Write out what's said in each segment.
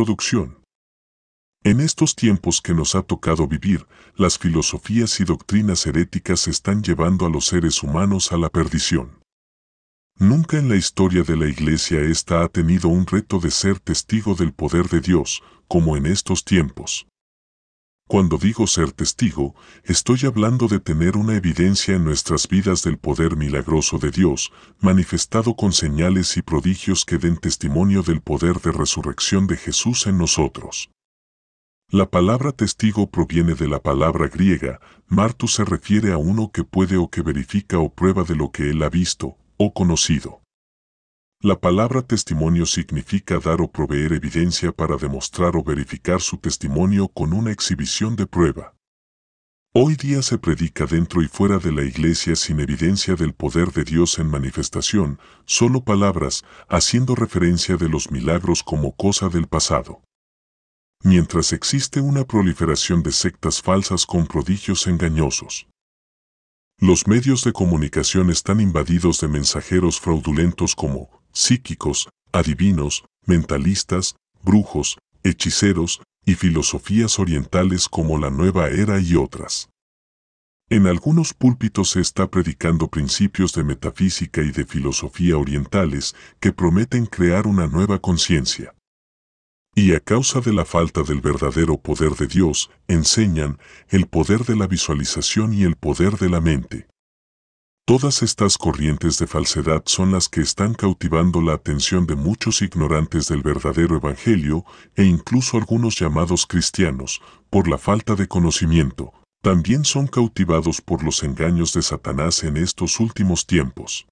Introducción. En estos tiempos que nos ha tocado vivir, las filosofías y doctrinas heréticas están llevando a los seres humanos a la perdición. Nunca en la historia de la Iglesia esta ha tenido un reto de ser testigo del poder de Dios, como en estos tiempos. Cuando digo ser testigo, estoy hablando de tener una evidencia en nuestras vidas del poder milagroso de Dios, manifestado con señales y prodigios que den testimonio del poder de resurrección de Jesús en nosotros. La palabra testigo proviene de la palabra griega, martus se refiere a uno que puede o que verifica o prueba de lo que él ha visto o conocido. La palabra testimonio significa dar o proveer evidencia para demostrar o verificar su testimonio con una exhibición de prueba. Hoy día se predica dentro y fuera de la iglesia sin evidencia del poder de Dios en manifestación, solo palabras, haciendo referencia de los milagros como cosa del pasado. Mientras existe una proliferación de sectas falsas con prodigios engañosos. Los medios de comunicación están invadidos de mensajeros fraudulentos como psíquicos, adivinos, mentalistas, brujos, hechiceros y filosofías orientales como la nueva era y otras. En algunos púlpitos se está predicando principios de metafísica y de filosofía orientales que prometen crear una nueva conciencia. Y a causa de la falta del verdadero poder de Dios, enseñan el poder de la visualización y el poder de la mente. Todas estas corrientes de falsedad son las que están cautivando la atención de muchos ignorantes del verdadero Evangelio e incluso algunos llamados cristianos, por la falta de conocimiento, también son cautivados por los engaños de Satanás en estos últimos tiempos.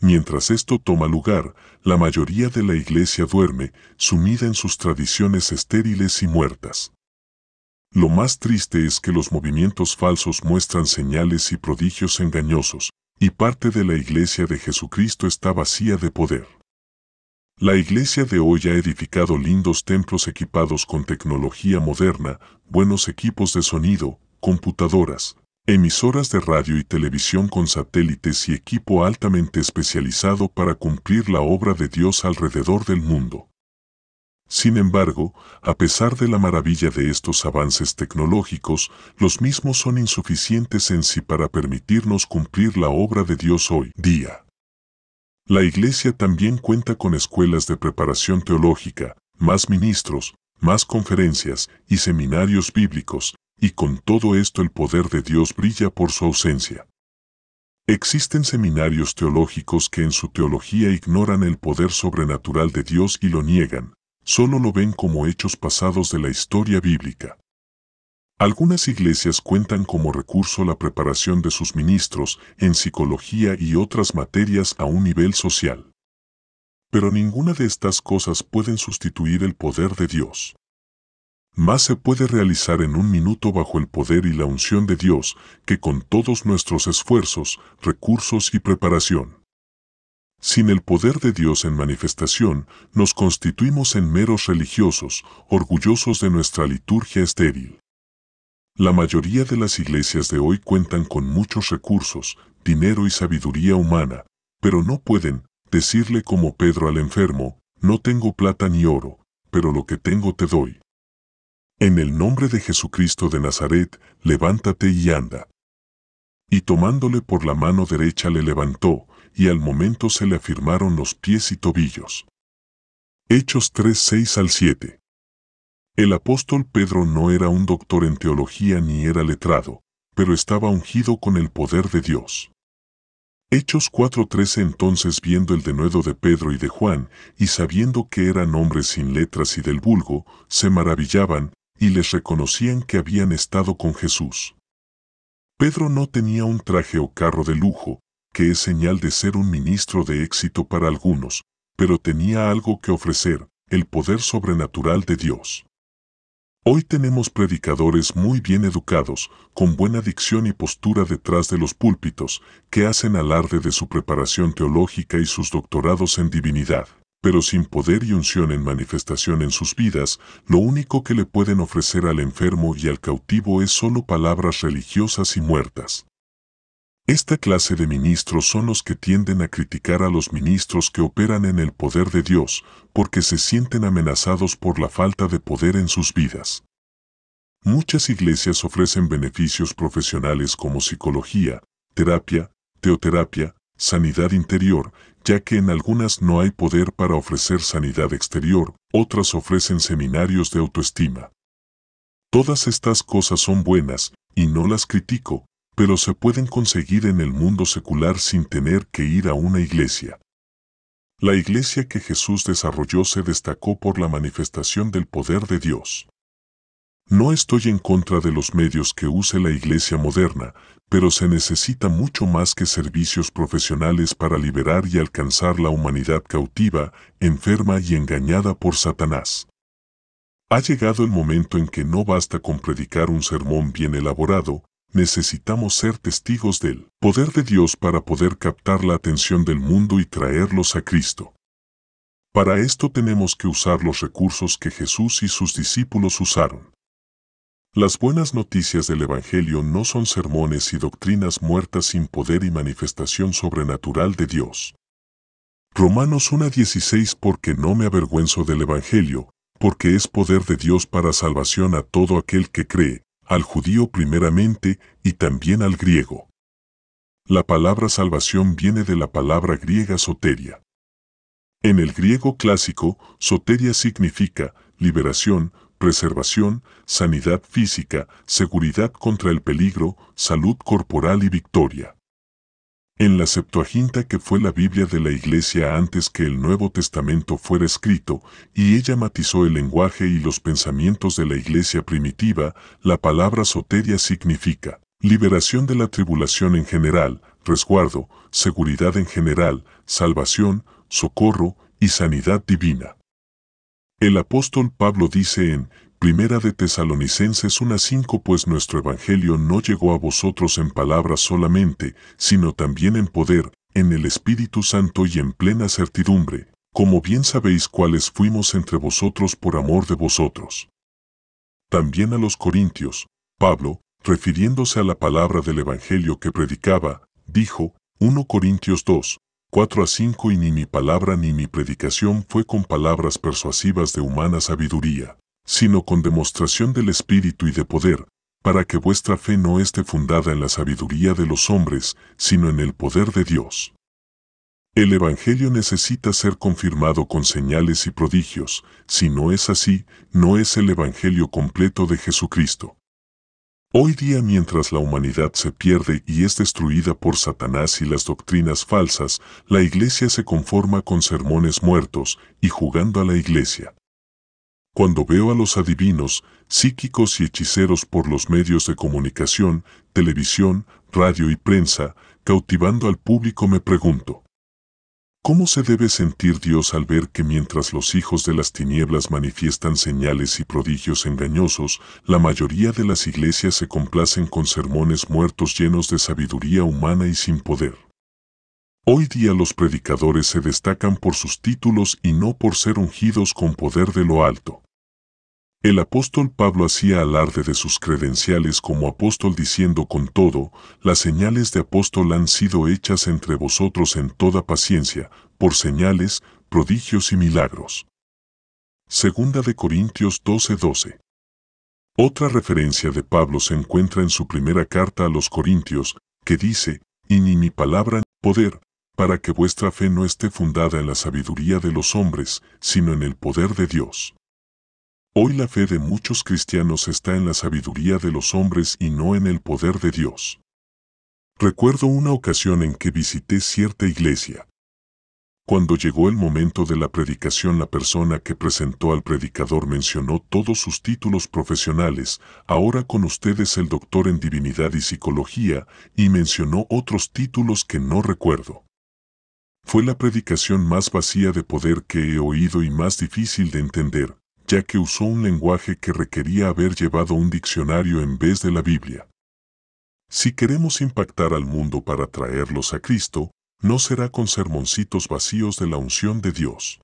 Mientras esto toma lugar, la mayoría de la iglesia duerme, sumida en sus tradiciones estériles y muertas. Lo más triste es que los movimientos falsos muestran señales y prodigios engañosos, y parte de la iglesia de Jesucristo está vacía de poder. La iglesia de hoy ha edificado lindos templos equipados con tecnología moderna, buenos equipos de sonido, computadoras, emisoras de radio y televisión con satélites y equipo altamente especializado para cumplir la obra de Dios alrededor del mundo. Sin embargo, a pesar de la maravilla de estos avances tecnológicos, los mismos son insuficientes en sí para permitirnos cumplir la obra de Dios hoy día. La Iglesia también cuenta con escuelas de preparación teológica, más ministros, más conferencias y seminarios bíblicos, y con todo esto el poder de Dios brilla por su ausencia. Existen seminarios teológicos que en su teología ignoran el poder sobrenatural de Dios y lo niegan, solo lo ven como hechos pasados de la historia bíblica. Algunas iglesias cuentan como recurso la preparación de sus ministros en psicología y otras materias a un nivel social. Pero ninguna de estas cosas pueden sustituir el poder de Dios. Más se puede realizar en un minuto bajo el poder y la unción de Dios que con todos nuestros esfuerzos, recursos y preparación. Sin el poder de Dios en manifestación, nos constituimos en meros religiosos, orgullosos de nuestra liturgia estéril. La mayoría de las iglesias de hoy cuentan con muchos recursos, dinero y sabiduría humana, pero no pueden decirle como Pedro al enfermo, no tengo plata ni oro, pero lo que tengo te doy. En el nombre de Jesucristo de Nazaret, levántate y anda. Y tomándole por la mano derecha le levantó, y al momento se le afirmaron los pies y tobillos. Hechos 6 al 7. El apóstol Pedro no era un doctor en teología ni era letrado, pero estaba ungido con el poder de Dios. Hechos 4:13 entonces viendo el denuedo de Pedro y de Juan, y sabiendo que eran hombres sin letras y del vulgo, se maravillaban, y les reconocían que habían estado con Jesús. Pedro no tenía un traje o carro de lujo, que es señal de ser un ministro de éxito para algunos, pero tenía algo que ofrecer, el poder sobrenatural de Dios. Hoy tenemos predicadores muy bien educados, con buena dicción y postura detrás de los púlpitos, que hacen alarde de su preparación teológica y sus doctorados en divinidad, pero sin poder y unción en manifestación en sus vidas, lo único que le pueden ofrecer al enfermo y al cautivo es solo palabras religiosas y muertas. Esta clase de ministros son los que tienden a criticar a los ministros que operan en el poder de Dios porque se sienten amenazados por la falta de poder en sus vidas. Muchas iglesias ofrecen beneficios profesionales como psicología, terapia, teoterapia, sanidad interior, ya que en algunas no hay poder para ofrecer sanidad exterior, otras ofrecen seminarios de autoestima. Todas estas cosas son buenas, y no las critico, pero se pueden conseguir en el mundo secular sin tener que ir a una iglesia. La iglesia que Jesús desarrolló se destacó por la manifestación del poder de Dios. No estoy en contra de los medios que use la iglesia moderna, pero se necesita mucho más que servicios profesionales para liberar y alcanzar la humanidad cautiva, enferma y engañada por Satanás. Ha llegado el momento en que no basta con predicar un sermón bien elaborado, necesitamos ser testigos del poder de Dios para poder captar la atención del mundo y traerlos a Cristo. Para esto tenemos que usar los recursos que Jesús y sus discípulos usaron. Las buenas noticias del Evangelio no son sermones y doctrinas muertas sin poder y manifestación sobrenatural de Dios. Romanos 1.16 Porque no me avergüenzo del Evangelio, porque es poder de Dios para salvación a todo aquel que cree, al judío primeramente y también al griego. La palabra salvación viene de la palabra griega soteria. En el griego clásico, soteria significa liberación, preservación, sanidad física, seguridad contra el peligro, salud corporal y victoria. En la Septuaginta que fue la Biblia de la Iglesia antes que el Nuevo Testamento fuera escrito, y ella matizó el lenguaje y los pensamientos de la Iglesia primitiva, la palabra soteria significa liberación de la tribulación en general, resguardo, seguridad en general, salvación, socorro y sanidad divina. El apóstol Pablo dice en Primera de Tesalonicenses 5 Pues nuestro Evangelio no llegó a vosotros en palabras solamente, sino también en poder, en el Espíritu Santo y en plena certidumbre, como bien sabéis cuáles fuimos entre vosotros por amor de vosotros. También a los Corintios, Pablo, refiriéndose a la palabra del Evangelio que predicaba, dijo, 1 Corintios 2, 4 a 5 Y ni mi palabra ni mi predicación fue con palabras persuasivas de humana sabiduría, sino con demostración del Espíritu y de poder, para que vuestra fe no esté fundada en la sabiduría de los hombres, sino en el poder de Dios. El Evangelio necesita ser confirmado con señales y prodigios, si no es así, no es el Evangelio completo de Jesucristo. Hoy día mientras la humanidad se pierde y es destruida por Satanás y las doctrinas falsas, la Iglesia se conforma con sermones muertos y jugando a la Iglesia. Cuando veo a los adivinos, psíquicos y hechiceros por los medios de comunicación, televisión, radio y prensa, cautivando al público me pregunto, ¿cómo se debe sentir Dios al ver que mientras los hijos de las tinieblas manifiestan señales y prodigios engañosos, la mayoría de las iglesias se complacen con sermones muertos llenos de sabiduría humana y sin poder? Hoy día los predicadores se destacan por sus títulos y no por ser ungidos con poder de lo alto. El apóstol Pablo hacía alarde de sus credenciales como apóstol diciendo con todo, las señales de apóstol han sido hechas entre vosotros en toda paciencia, por señales, prodigios y milagros. Segunda de Corintios 12:12 Otra referencia de Pablo se encuentra en su primera carta a los Corintios, que dice, y ni mi palabra ni poder, para que vuestra fe no esté fundada en la sabiduría de los hombres, sino en el poder de Dios. Hoy la fe de muchos cristianos está en la sabiduría de los hombres y no en el poder de Dios. Recuerdo una ocasión en que visité cierta iglesia. Cuando llegó el momento de la predicación la persona que presentó al predicador mencionó todos sus títulos profesionales, ahora con ustedes el doctor en divinidad y psicología, y mencionó otros títulos que no recuerdo. Fue la predicación más vacía de poder que he oído y más difícil de entender, ya que usó un lenguaje que requería haber llevado un diccionario en vez de la Biblia. Si queremos impactar al mundo para traerlos a Cristo, no será con sermoncitos vacíos de la unción de Dios.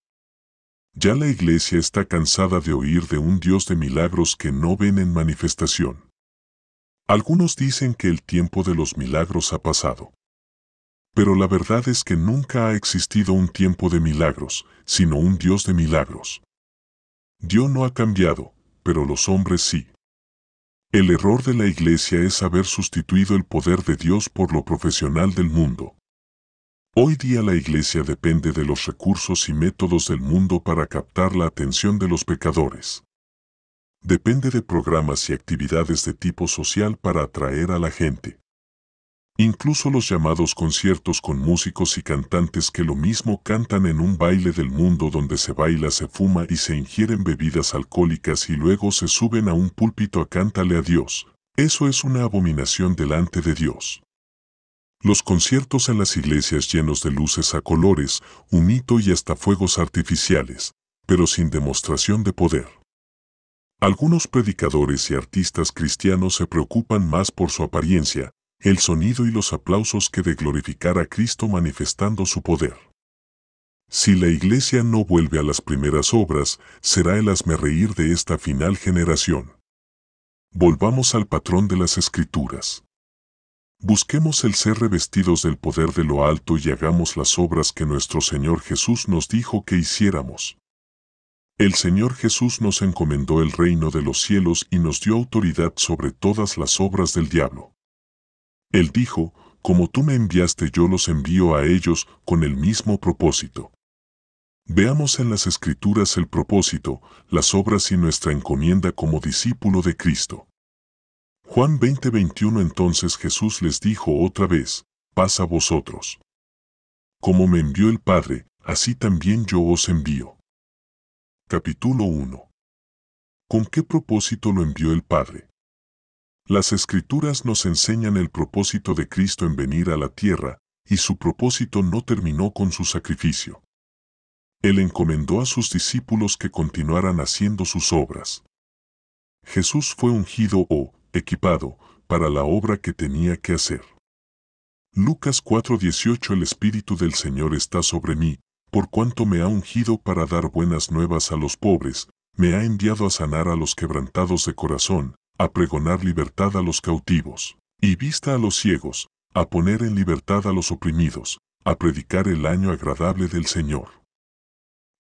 Ya la iglesia está cansada de oír de un Dios de milagros que no ven en manifestación. Algunos dicen que el tiempo de los milagros ha pasado. Pero la verdad es que nunca ha existido un tiempo de milagros, sino un Dios de milagros. Dios no ha cambiado, pero los hombres sí. El error de la iglesia es haber sustituido el poder de Dios por lo profesional del mundo. Hoy día la iglesia depende de los recursos y métodos del mundo para captar la atención de los pecadores. Depende de programas y actividades de tipo social para atraer a la gente. Incluso los llamados conciertos con músicos y cantantes que lo mismo cantan en un baile del mundo donde se baila, se fuma y se ingieren bebidas alcohólicas y luego se suben a un púlpito a cántale a Dios. Eso es una abominación delante de Dios. Los conciertos en las iglesias llenos de luces a colores, humito y hasta fuegos artificiales, pero sin demostración de poder. Algunos predicadores y artistas cristianos se preocupan más por su apariencia, el sonido y los aplausos que de glorificar a Cristo manifestando su poder. Si la iglesia no vuelve a las primeras obras, será el reír de esta final generación. Volvamos al patrón de las Escrituras. Busquemos el ser revestidos del poder de lo alto y hagamos las obras que nuestro Señor Jesús nos dijo que hiciéramos. El Señor Jesús nos encomendó el reino de los cielos y nos dio autoridad sobre todas las obras del diablo. Él dijo, como tú me enviaste yo los envío a ellos con el mismo propósito. Veamos en las Escrituras el propósito, las obras y nuestra encomienda como discípulo de Cristo. Juan 20:21 Entonces Jesús les dijo otra vez, Pasa a vosotros. Como me envió el Padre, así también yo os envío. Capítulo 1. ¿Con qué propósito lo envió el Padre? Las Escrituras nos enseñan el propósito de Cristo en venir a la tierra, y su propósito no terminó con su sacrificio. Él encomendó a sus discípulos que continuaran haciendo sus obras. Jesús fue ungido o equipado para la obra que tenía que hacer. Lucas 4:18 El Espíritu del Señor está sobre mí, por cuanto me ha ungido para dar buenas nuevas a los pobres, me ha enviado a sanar a los quebrantados de corazón, a pregonar libertad a los cautivos, y vista a los ciegos, a poner en libertad a los oprimidos, a predicar el año agradable del Señor.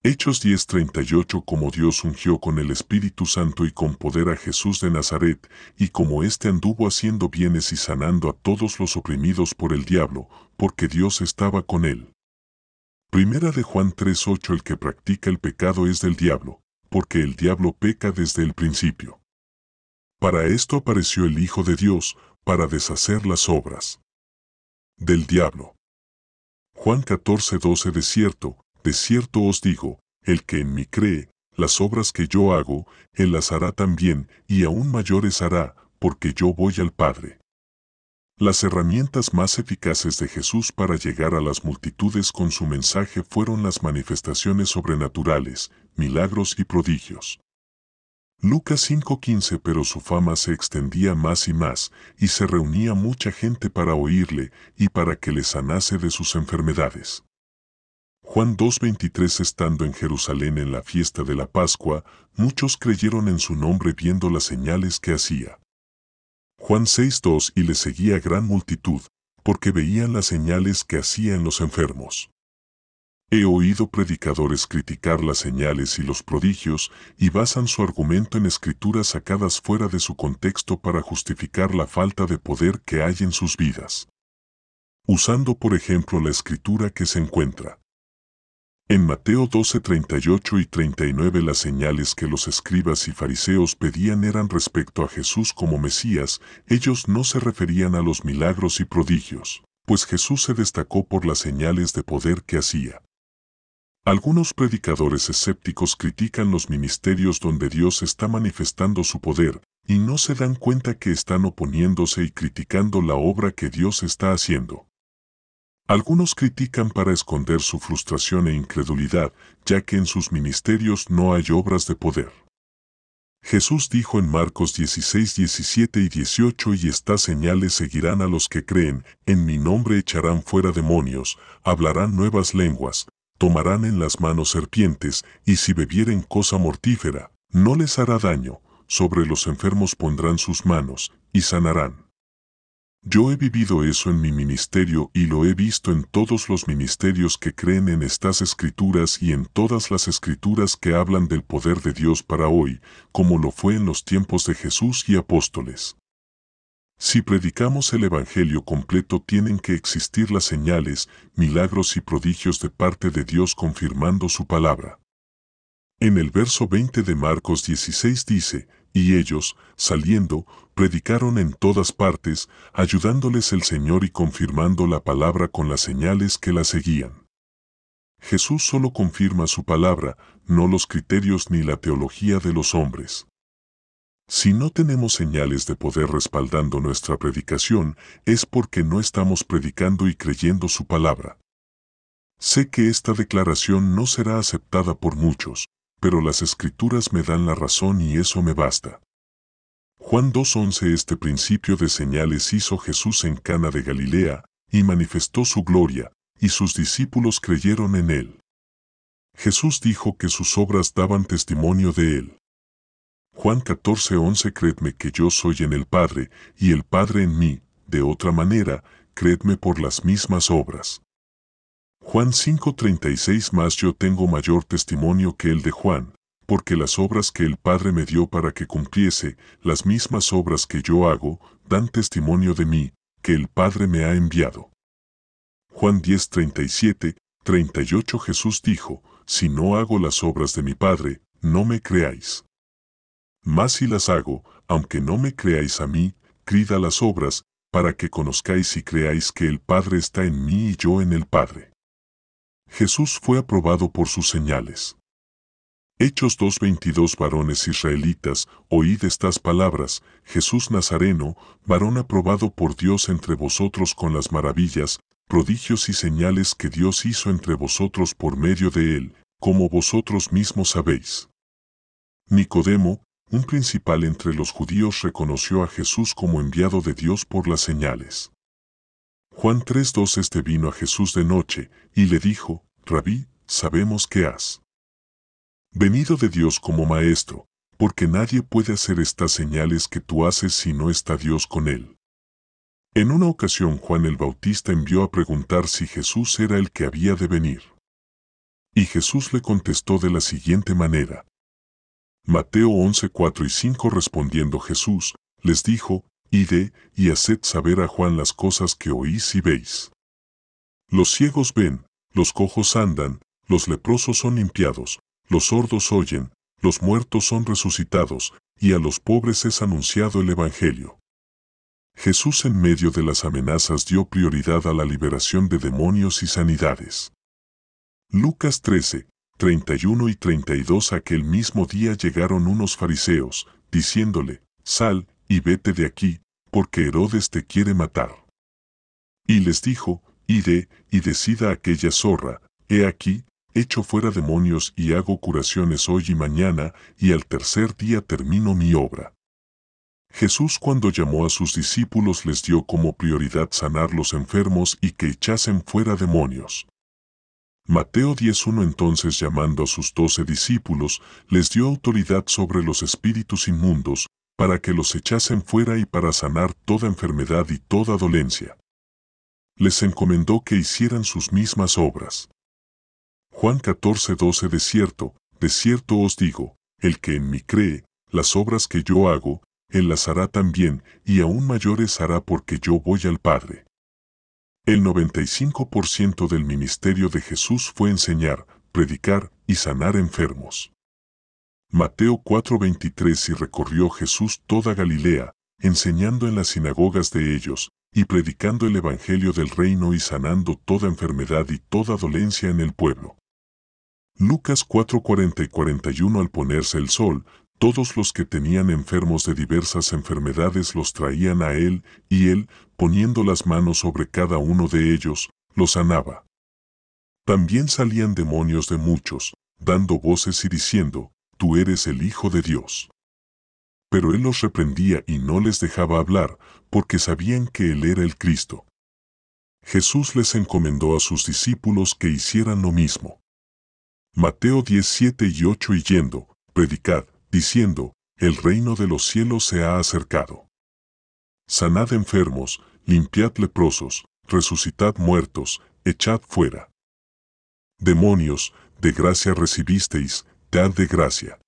Hechos 10:38 Como Dios ungió con el Espíritu Santo y con poder a Jesús de Nazaret, y como éste anduvo haciendo bienes y sanando a todos los oprimidos por el diablo, porque Dios estaba con él. Primera de Juan 3:8 El que practica el pecado es del diablo, porque el diablo peca desde el principio. Para esto apareció el Hijo de Dios, para deshacer las obras del diablo. Juan 14, 12 De cierto, de cierto os digo, el que en mí cree, las obras que yo hago, él las hará también, y aún mayores hará, porque yo voy al Padre. Las herramientas más eficaces de Jesús para llegar a las multitudes con su mensaje fueron las manifestaciones sobrenaturales, milagros y prodigios. Lucas 5:15 Pero su fama se extendía más y más, y se reunía mucha gente para oírle y para que le sanase de sus enfermedades. Juan 2:23 Estando en Jerusalén en la fiesta de la Pascua, muchos creyeron en su nombre viendo las señales que hacía. Juan 6:2 Y le seguía gran multitud, porque veían las señales que hacía en los enfermos. He oído predicadores criticar las señales y los prodigios y basan su argumento en escrituras sacadas fuera de su contexto para justificar la falta de poder que hay en sus vidas. Usando por ejemplo la escritura que se encuentra en Mateo 12, 38 y 39 las señales que los escribas y fariseos pedían eran respecto a Jesús como Mesías, ellos no se referían a los milagros y prodigios, pues Jesús se destacó por las señales de poder que hacía. Algunos predicadores escépticos critican los ministerios donde Dios está manifestando su poder, y no se dan cuenta que están oponiéndose y criticando la obra que Dios está haciendo. Algunos critican para esconder su frustración e incredulidad, ya que en sus ministerios no hay obras de poder. Jesús dijo en Marcos 16, 17 y 18 y estas señales seguirán a los que creen, en mi nombre echarán fuera demonios, hablarán nuevas lenguas, tomarán en las manos serpientes, y si bebieren cosa mortífera, no les hará daño, sobre los enfermos pondrán sus manos, y sanarán. Yo he vivido eso en mi ministerio y lo he visto en todos los ministerios que creen en estas escrituras y en todas las escrituras que hablan del poder de Dios para hoy, como lo fue en los tiempos de Jesús y apóstoles. Si predicamos el Evangelio completo tienen que existir las señales, milagros y prodigios de parte de Dios confirmando su palabra. En el verso 20 de Marcos 16 dice, y ellos, saliendo, predicaron en todas partes, ayudándoles el Señor y confirmando la palabra con las señales que la seguían. Jesús solo confirma su palabra, no los criterios ni la teología de los hombres. Si no tenemos señales de poder respaldando nuestra predicación, es porque no estamos predicando y creyendo su palabra. Sé que esta declaración no será aceptada por muchos, pero las escrituras me dan la razón y eso me basta. Juan 2.11 Este principio de señales hizo Jesús en Cana de Galilea, y manifestó su gloria, y sus discípulos creyeron en él. Jesús dijo que sus obras daban testimonio de él. Juan 14:11 Creedme que yo soy en el Padre, y el Padre en mí, de otra manera, creedme por las mismas obras. Juan 5:36 Más yo tengo mayor testimonio que el de Juan, porque las obras que el Padre me dio para que cumpliese, las mismas obras que yo hago, dan testimonio de mí, que el Padre me ha enviado. Juan 37, 38 Jesús dijo, Si no hago las obras de mi Padre, no me creáis más si las hago, aunque no me creáis a mí, crida las obras, para que conozcáis y creáis que el Padre está en mí y yo en el Padre. Jesús fue aprobado por sus señales. Hechos 2.22 Varones israelitas, oíd estas palabras, Jesús Nazareno, varón aprobado por Dios entre vosotros con las maravillas, prodigios y señales que Dios hizo entre vosotros por medio de él, como vosotros mismos sabéis. Nicodemo, un principal entre los judíos reconoció a Jesús como enviado de Dios por las señales. Juan 3.2 Este vino a Jesús de noche, y le dijo, Rabí, sabemos que has venido de Dios como maestro, porque nadie puede hacer estas señales que tú haces si no está Dios con él. En una ocasión Juan el Bautista envió a preguntar si Jesús era el que había de venir. Y Jesús le contestó de la siguiente manera, Mateo 11, 4 y 5 respondiendo Jesús, les dijo, Ide y haced saber a Juan las cosas que oís y veis. Los ciegos ven, los cojos andan, los leprosos son limpiados, los sordos oyen, los muertos son resucitados, y a los pobres es anunciado el Evangelio. Jesús en medio de las amenazas dio prioridad a la liberación de demonios y sanidades. Lucas 13, 31 y 32 Aquel mismo día llegaron unos fariseos, diciéndole, Sal, y vete de aquí, porque Herodes te quiere matar. Y les dijo, Iré, y decida aquella zorra, he aquí, echo fuera demonios y hago curaciones hoy y mañana, y al tercer día termino mi obra. Jesús cuando llamó a sus discípulos les dio como prioridad sanar los enfermos y que echasen fuera demonios. Mateo 10.1 entonces llamando a sus doce discípulos, les dio autoridad sobre los espíritus inmundos, para que los echasen fuera y para sanar toda enfermedad y toda dolencia. Les encomendó que hicieran sus mismas obras. Juan 14.12 De cierto, de cierto os digo, el que en mí cree, las obras que yo hago, él las hará también, y aún mayores hará porque yo voy al Padre. El 95% del ministerio de Jesús fue enseñar, predicar y sanar enfermos. Mateo 4:23 Y recorrió Jesús toda Galilea, enseñando en las sinagogas de ellos, y predicando el Evangelio del reino y sanando toda enfermedad y toda dolencia en el pueblo. Lucas 4:40 y 41 Al ponerse el sol, todos los que tenían enfermos de diversas enfermedades los traían a él, y él, poniendo las manos sobre cada uno de ellos, los sanaba. También salían demonios de muchos, dando voces y diciendo, Tú eres el Hijo de Dios. Pero él los reprendía y no les dejaba hablar, porque sabían que él era el Cristo. Jesús les encomendó a sus discípulos que hicieran lo mismo. Mateo 17 y 8 y yendo, predicad, diciendo, el reino de los cielos se ha acercado. Sanad enfermos, limpiad leprosos, resucitad muertos, echad fuera. Demonios, de gracia recibisteis, dad de gracia.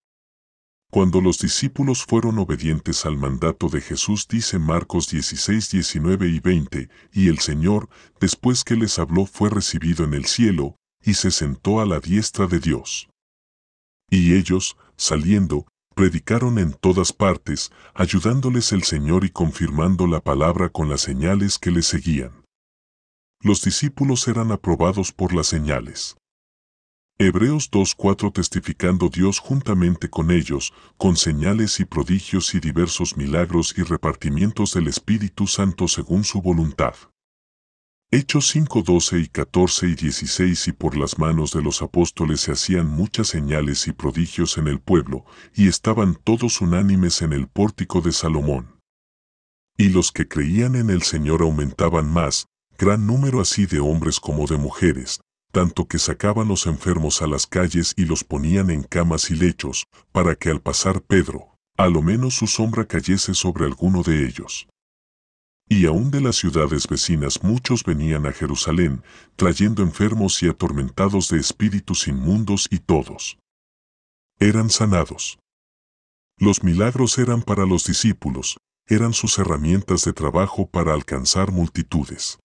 Cuando los discípulos fueron obedientes al mandato de Jesús, dice Marcos 16, 19 y 20, y el Señor, después que les habló, fue recibido en el cielo, y se sentó a la diestra de Dios. Y ellos, saliendo, predicaron en todas partes, ayudándoles el Señor y confirmando la palabra con las señales que les seguían. Los discípulos eran aprobados por las señales. Hebreos 2.4 Testificando Dios juntamente con ellos, con señales y prodigios y diversos milagros y repartimientos del Espíritu Santo según su voluntad. Hechos 5, 12 y 14 y 16 y por las manos de los apóstoles se hacían muchas señales y prodigios en el pueblo, y estaban todos unánimes en el pórtico de Salomón. Y los que creían en el Señor aumentaban más, gran número así de hombres como de mujeres, tanto que sacaban los enfermos a las calles y los ponían en camas y lechos, para que al pasar Pedro, a lo menos su sombra cayese sobre alguno de ellos y aún de las ciudades vecinas muchos venían a Jerusalén, trayendo enfermos y atormentados de espíritus inmundos y todos. Eran sanados. Los milagros eran para los discípulos, eran sus herramientas de trabajo para alcanzar multitudes.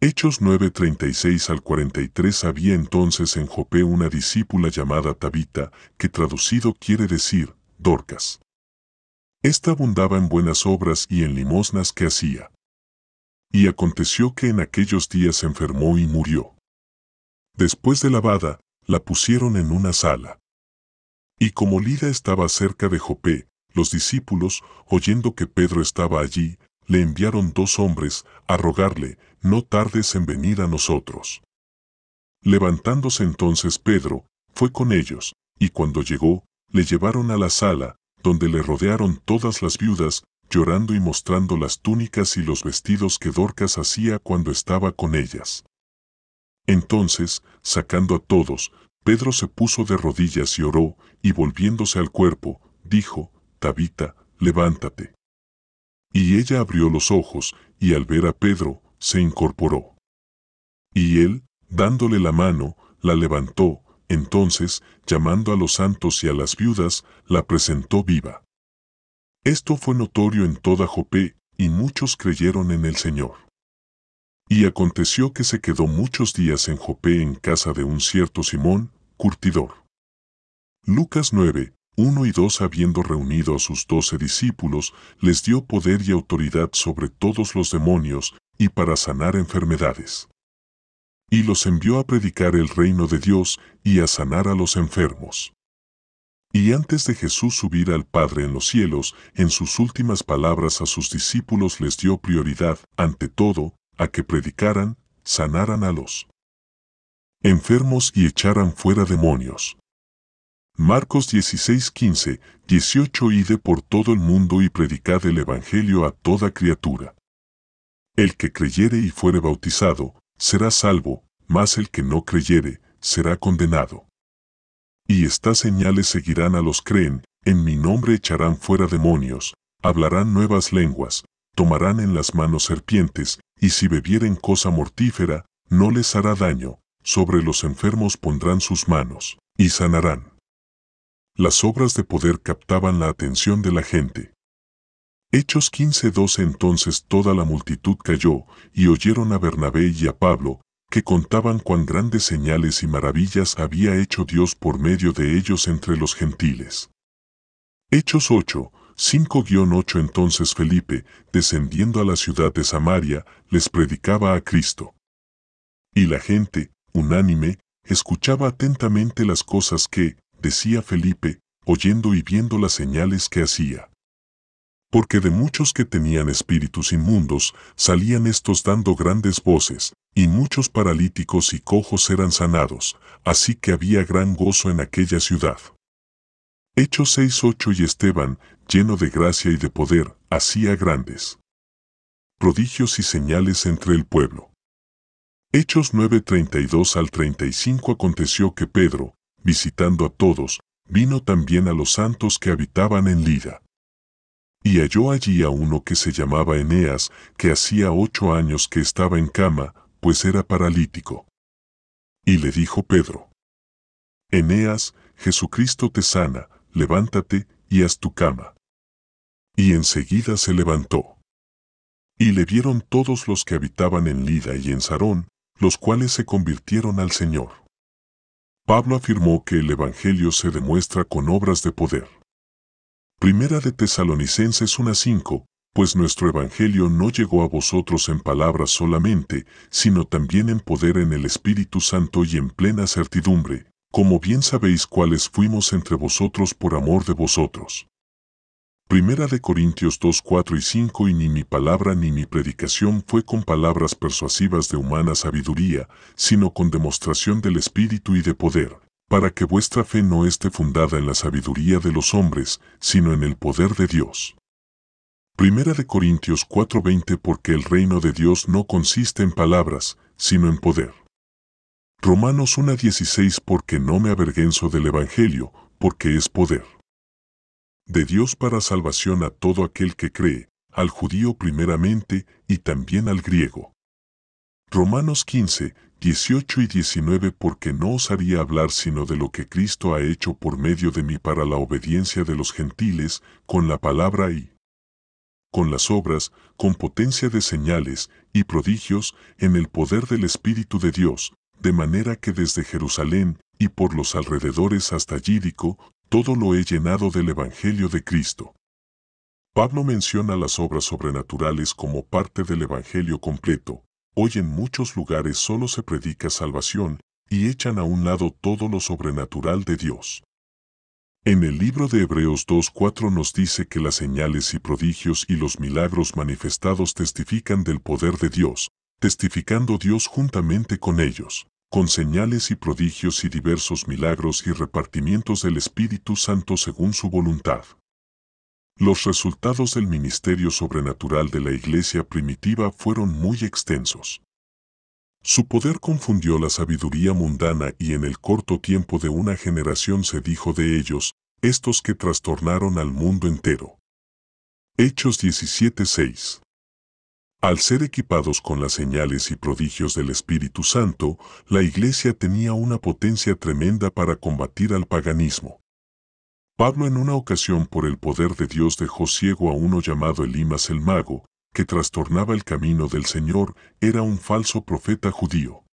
Hechos 9:36 al 43 Había entonces en Jopé una discípula llamada Tabita, que traducido quiere decir, Dorcas. Esta abundaba en buenas obras y en limosnas que hacía. Y aconteció que en aquellos días se enfermó y murió. Después de lavada, la pusieron en una sala. Y como Lida estaba cerca de Jopé, los discípulos, oyendo que Pedro estaba allí, le enviaron dos hombres a rogarle, no tardes en venir a nosotros. Levantándose entonces Pedro, fue con ellos, y cuando llegó, le llevaron a la sala, donde le rodearon todas las viudas, llorando y mostrando las túnicas y los vestidos que Dorcas hacía cuando estaba con ellas. Entonces, sacando a todos, Pedro se puso de rodillas y oró, y volviéndose al cuerpo, dijo, Tabita, levántate. Y ella abrió los ojos, y al ver a Pedro, se incorporó. Y él, dándole la mano, la levantó, entonces, llamando a los santos y a las viudas, la presentó viva. Esto fue notorio en toda Jopé, y muchos creyeron en el Señor. Y aconteció que se quedó muchos días en Jopé en casa de un cierto Simón, curtidor. Lucas 9, 1 y 2 Habiendo reunido a sus doce discípulos, les dio poder y autoridad sobre todos los demonios, y para sanar enfermedades y los envió a predicar el reino de Dios y a sanar a los enfermos. Y antes de Jesús subir al Padre en los cielos, en sus últimas palabras a sus discípulos les dio prioridad, ante todo, a que predicaran, sanaran a los enfermos y echaran fuera demonios. Marcos 16, 15, 18 Ide por todo el mundo y predicad el Evangelio a toda criatura. El que creyere y fuere bautizado, será salvo, mas el que no creyere, será condenado. Y estas señales seguirán a los creen, en mi nombre echarán fuera demonios, hablarán nuevas lenguas, tomarán en las manos serpientes, y si bebieren cosa mortífera, no les hará daño, sobre los enfermos pondrán sus manos, y sanarán. Las obras de poder captaban la atención de la gente. Hechos 15:12 Entonces toda la multitud cayó, y oyeron a Bernabé y a Pablo, que contaban cuán grandes señales y maravillas había hecho Dios por medio de ellos entre los gentiles. Hechos 8, 5-8 Entonces Felipe, descendiendo a la ciudad de Samaria, les predicaba a Cristo. Y la gente, unánime, escuchaba atentamente las cosas que, decía Felipe, oyendo y viendo las señales que hacía porque de muchos que tenían espíritus inmundos salían estos dando grandes voces, y muchos paralíticos y cojos eran sanados, así que había gran gozo en aquella ciudad. Hechos 6.8 y Esteban, lleno de gracia y de poder, hacía grandes prodigios y señales entre el pueblo. Hechos 9.32 al 35 aconteció que Pedro, visitando a todos, vino también a los santos que habitaban en Lida y halló allí a uno que se llamaba Eneas, que hacía ocho años que estaba en cama, pues era paralítico. Y le dijo Pedro, Eneas, Jesucristo te sana, levántate y haz tu cama. Y enseguida se levantó. Y le vieron todos los que habitaban en Lida y en Sarón, los cuales se convirtieron al Señor. Pablo afirmó que el Evangelio se demuestra con obras de poder. Primera de Tesalonicenses 1:5, pues nuestro Evangelio no llegó a vosotros en palabras solamente, sino también en poder en el Espíritu Santo y en plena certidumbre, como bien sabéis cuáles fuimos entre vosotros por amor de vosotros. Primera de Corintios 2, y 5 Y ni mi palabra ni mi predicación fue con palabras persuasivas de humana sabiduría, sino con demostración del Espíritu y de poder, para que vuestra fe no esté fundada en la sabiduría de los hombres, sino en el poder de Dios. Primera de Corintios 4:20 Porque el reino de Dios no consiste en palabras, sino en poder. Romanos 1:16 Porque no me avergüenzo del Evangelio, porque es poder. De Dios para salvación a todo aquel que cree, al judío primeramente y también al griego. Romanos 15, 18 y 19 porque no osaría hablar sino de lo que Cristo ha hecho por medio de mí para la obediencia de los gentiles, con la palabra y con las obras, con potencia de señales y prodigios, en el poder del Espíritu de Dios, de manera que desde Jerusalén y por los alrededores hasta Gídico, todo lo he llenado del Evangelio de Cristo. Pablo menciona las obras sobrenaturales como parte del Evangelio completo, Hoy en muchos lugares solo se predica salvación y echan a un lado todo lo sobrenatural de Dios. En el libro de Hebreos 2.4 nos dice que las señales y prodigios y los milagros manifestados testifican del poder de Dios, testificando Dios juntamente con ellos, con señales y prodigios y diversos milagros y repartimientos del Espíritu Santo según su voluntad. Los resultados del ministerio sobrenatural de la iglesia primitiva fueron muy extensos. Su poder confundió la sabiduría mundana y en el corto tiempo de una generación se dijo de ellos, estos que trastornaron al mundo entero. Hechos 17:6 Al ser equipados con las señales y prodigios del Espíritu Santo, la Iglesia tenía una potencia tremenda para combatir al paganismo. Pablo en una ocasión por el poder de Dios dejó ciego a uno llamado Elimas el mago, que trastornaba el camino del Señor, era un falso profeta judío.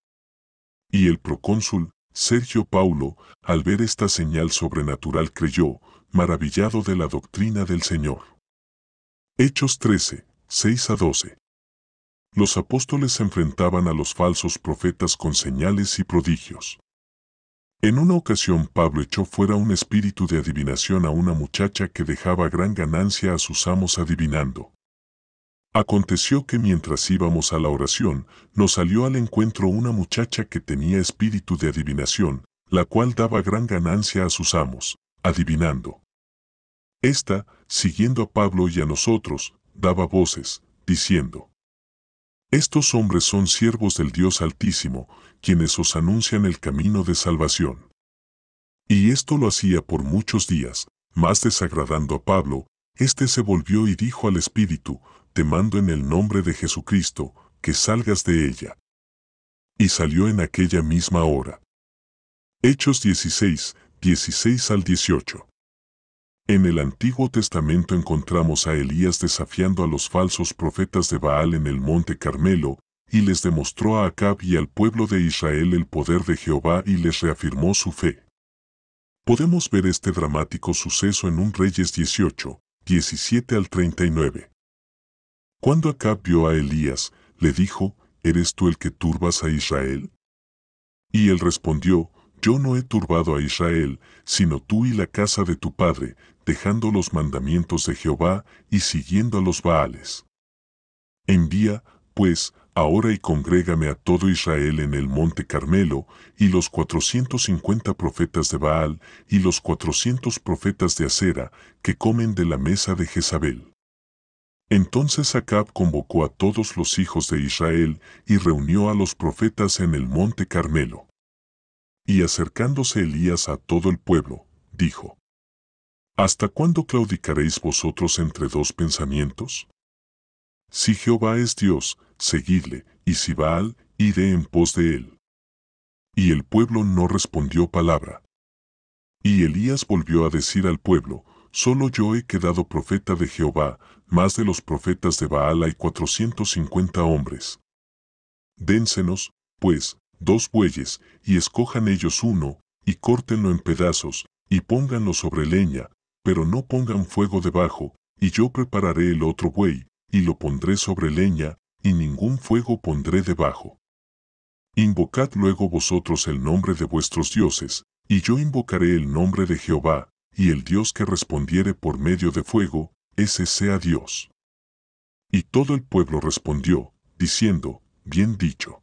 Y el procónsul, Sergio Paulo, al ver esta señal sobrenatural creyó, maravillado de la doctrina del Señor. Hechos 13, 6 a 12. Los apóstoles enfrentaban a los falsos profetas con señales y prodigios. En una ocasión Pablo echó fuera un espíritu de adivinación a una muchacha que dejaba gran ganancia a sus amos adivinando. Aconteció que mientras íbamos a la oración, nos salió al encuentro una muchacha que tenía espíritu de adivinación, la cual daba gran ganancia a sus amos, adivinando. Esta, siguiendo a Pablo y a nosotros, daba voces, diciendo, Estos hombres son siervos del Dios Altísimo, quienes os anuncian el camino de salvación. Y esto lo hacía por muchos días, más desagradando a Pablo, éste se volvió y dijo al Espíritu, te mando en el nombre de Jesucristo, que salgas de ella. Y salió en aquella misma hora. Hechos 16, 16 al 18. En el Antiguo Testamento encontramos a Elías desafiando a los falsos profetas de Baal en el monte Carmelo, y les demostró a Acab y al pueblo de Israel el poder de Jehová y les reafirmó su fe. Podemos ver este dramático suceso en un Reyes 18, 17 al 39. Cuando Acab vio a Elías, le dijo, ¿Eres tú el que turbas a Israel? Y él respondió, Yo no he turbado a Israel, sino tú y la casa de tu padre, dejando los mandamientos de Jehová y siguiendo a los Baales. Envía, pues, Ahora y congrégame a todo Israel en el monte Carmelo, y los cuatrocientos cincuenta profetas de Baal, y los cuatrocientos profetas de Acera, que comen de la mesa de Jezabel. Entonces Acab convocó a todos los hijos de Israel, y reunió a los profetas en el monte Carmelo. Y acercándose Elías a todo el pueblo, dijo, ¿Hasta cuándo claudicaréis vosotros entre dos pensamientos? Si Jehová es Dios, seguidle, y si Baal, iré en pos de él. Y el pueblo no respondió palabra. Y Elías volvió a decir al pueblo, Solo yo he quedado profeta de Jehová, más de los profetas de Baal hay cuatrocientos cincuenta hombres. Dénsenos, pues, dos bueyes, y escojan ellos uno, y córtenlo en pedazos, y pónganlo sobre leña, pero no pongan fuego debajo, y yo prepararé el otro buey, y lo pondré sobre leña, y ningún fuego pondré debajo. Invocad luego vosotros el nombre de vuestros dioses, y yo invocaré el nombre de Jehová, y el Dios que respondiere por medio de fuego, ese sea Dios. Y todo el pueblo respondió, diciendo, bien dicho.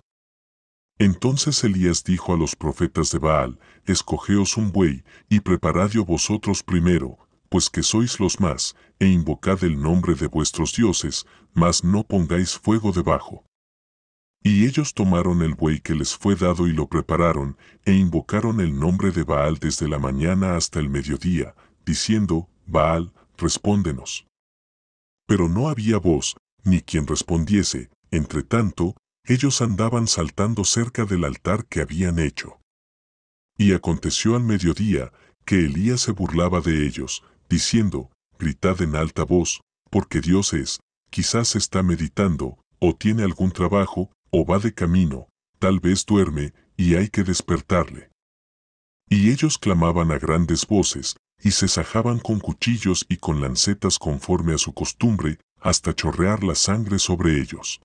Entonces Elías dijo a los profetas de Baal, Escogeos un buey, y preparad vosotros primero, pues que sois los más, e invocad el nombre de vuestros dioses, mas no pongáis fuego debajo. Y ellos tomaron el buey que les fue dado y lo prepararon, e invocaron el nombre de Baal desde la mañana hasta el mediodía, diciendo, Baal, respóndenos. Pero no había voz, ni quien respondiese, entre tanto, ellos andaban saltando cerca del altar que habían hecho. Y aconteció al mediodía, que Elías se burlaba de ellos, diciendo, gritad en alta voz, porque Dios es, quizás está meditando, o tiene algún trabajo, o va de camino, tal vez duerme, y hay que despertarle. Y ellos clamaban a grandes voces, y se sajaban con cuchillos y con lancetas conforme a su costumbre, hasta chorrear la sangre sobre ellos.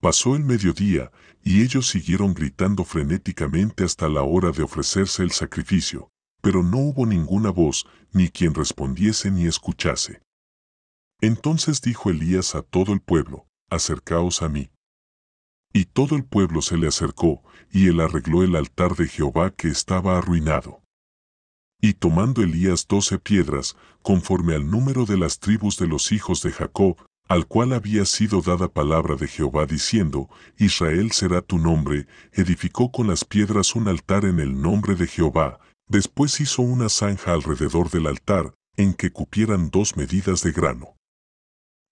Pasó el mediodía, y ellos siguieron gritando frenéticamente hasta la hora de ofrecerse el sacrificio, pero no hubo ninguna voz, ni quien respondiese ni escuchase. Entonces dijo Elías a todo el pueblo, Acercaos a mí. Y todo el pueblo se le acercó, y él arregló el altar de Jehová que estaba arruinado. Y tomando Elías doce piedras, conforme al número de las tribus de los hijos de Jacob, al cual había sido dada palabra de Jehová diciendo, Israel será tu nombre, edificó con las piedras un altar en el nombre de Jehová, Después hizo una zanja alrededor del altar en que cupieran dos medidas de grano.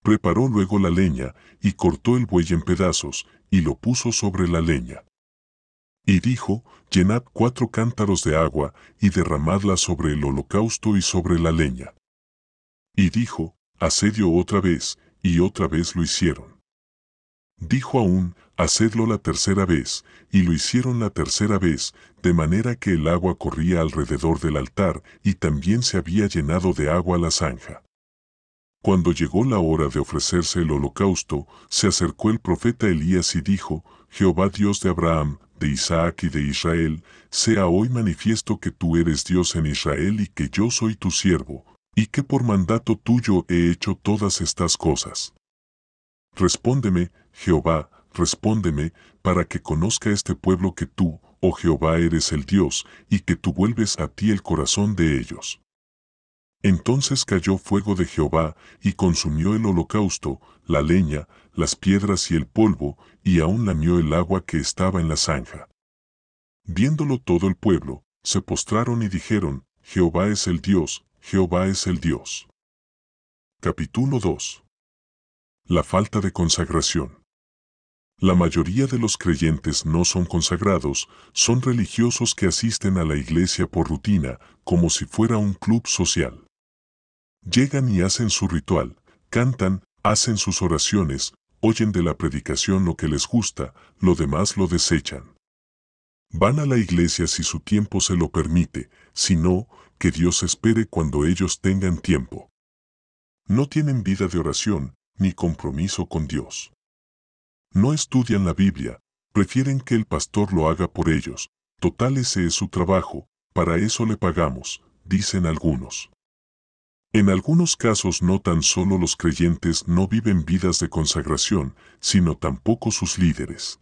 Preparó luego la leña y cortó el buey en pedazos y lo puso sobre la leña. Y dijo, llenad cuatro cántaros de agua y derramadla sobre el holocausto y sobre la leña. Y dijo, asedio otra vez, y otra vez lo hicieron. Dijo aún, hacedlo la tercera vez, y lo hicieron la tercera vez, de manera que el agua corría alrededor del altar, y también se había llenado de agua la zanja. Cuando llegó la hora de ofrecerse el holocausto, se acercó el profeta Elías y dijo, Jehová Dios de Abraham, de Isaac y de Israel, sea hoy manifiesto que tú eres Dios en Israel y que yo soy tu siervo, y que por mandato tuyo he hecho todas estas cosas. Respóndeme, Jehová, respóndeme, para que conozca este pueblo que tú, oh Jehová, eres el Dios, y que tú vuelves a ti el corazón de ellos. Entonces cayó fuego de Jehová, y consumió el holocausto, la leña, las piedras y el polvo, y aún lamió el agua que estaba en la zanja. Viéndolo todo el pueblo, se postraron y dijeron, Jehová es el Dios, Jehová es el Dios. Capítulo 2. La falta de consagración. La mayoría de los creyentes no son consagrados, son religiosos que asisten a la iglesia por rutina, como si fuera un club social. Llegan y hacen su ritual, cantan, hacen sus oraciones, oyen de la predicación lo que les gusta, lo demás lo desechan. Van a la iglesia si su tiempo se lo permite, si no, que Dios espere cuando ellos tengan tiempo. No tienen vida de oración, ni compromiso con Dios. No estudian la Biblia, prefieren que el pastor lo haga por ellos. Total ese es su trabajo, para eso le pagamos, dicen algunos. En algunos casos no tan solo los creyentes no viven vidas de consagración, sino tampoco sus líderes.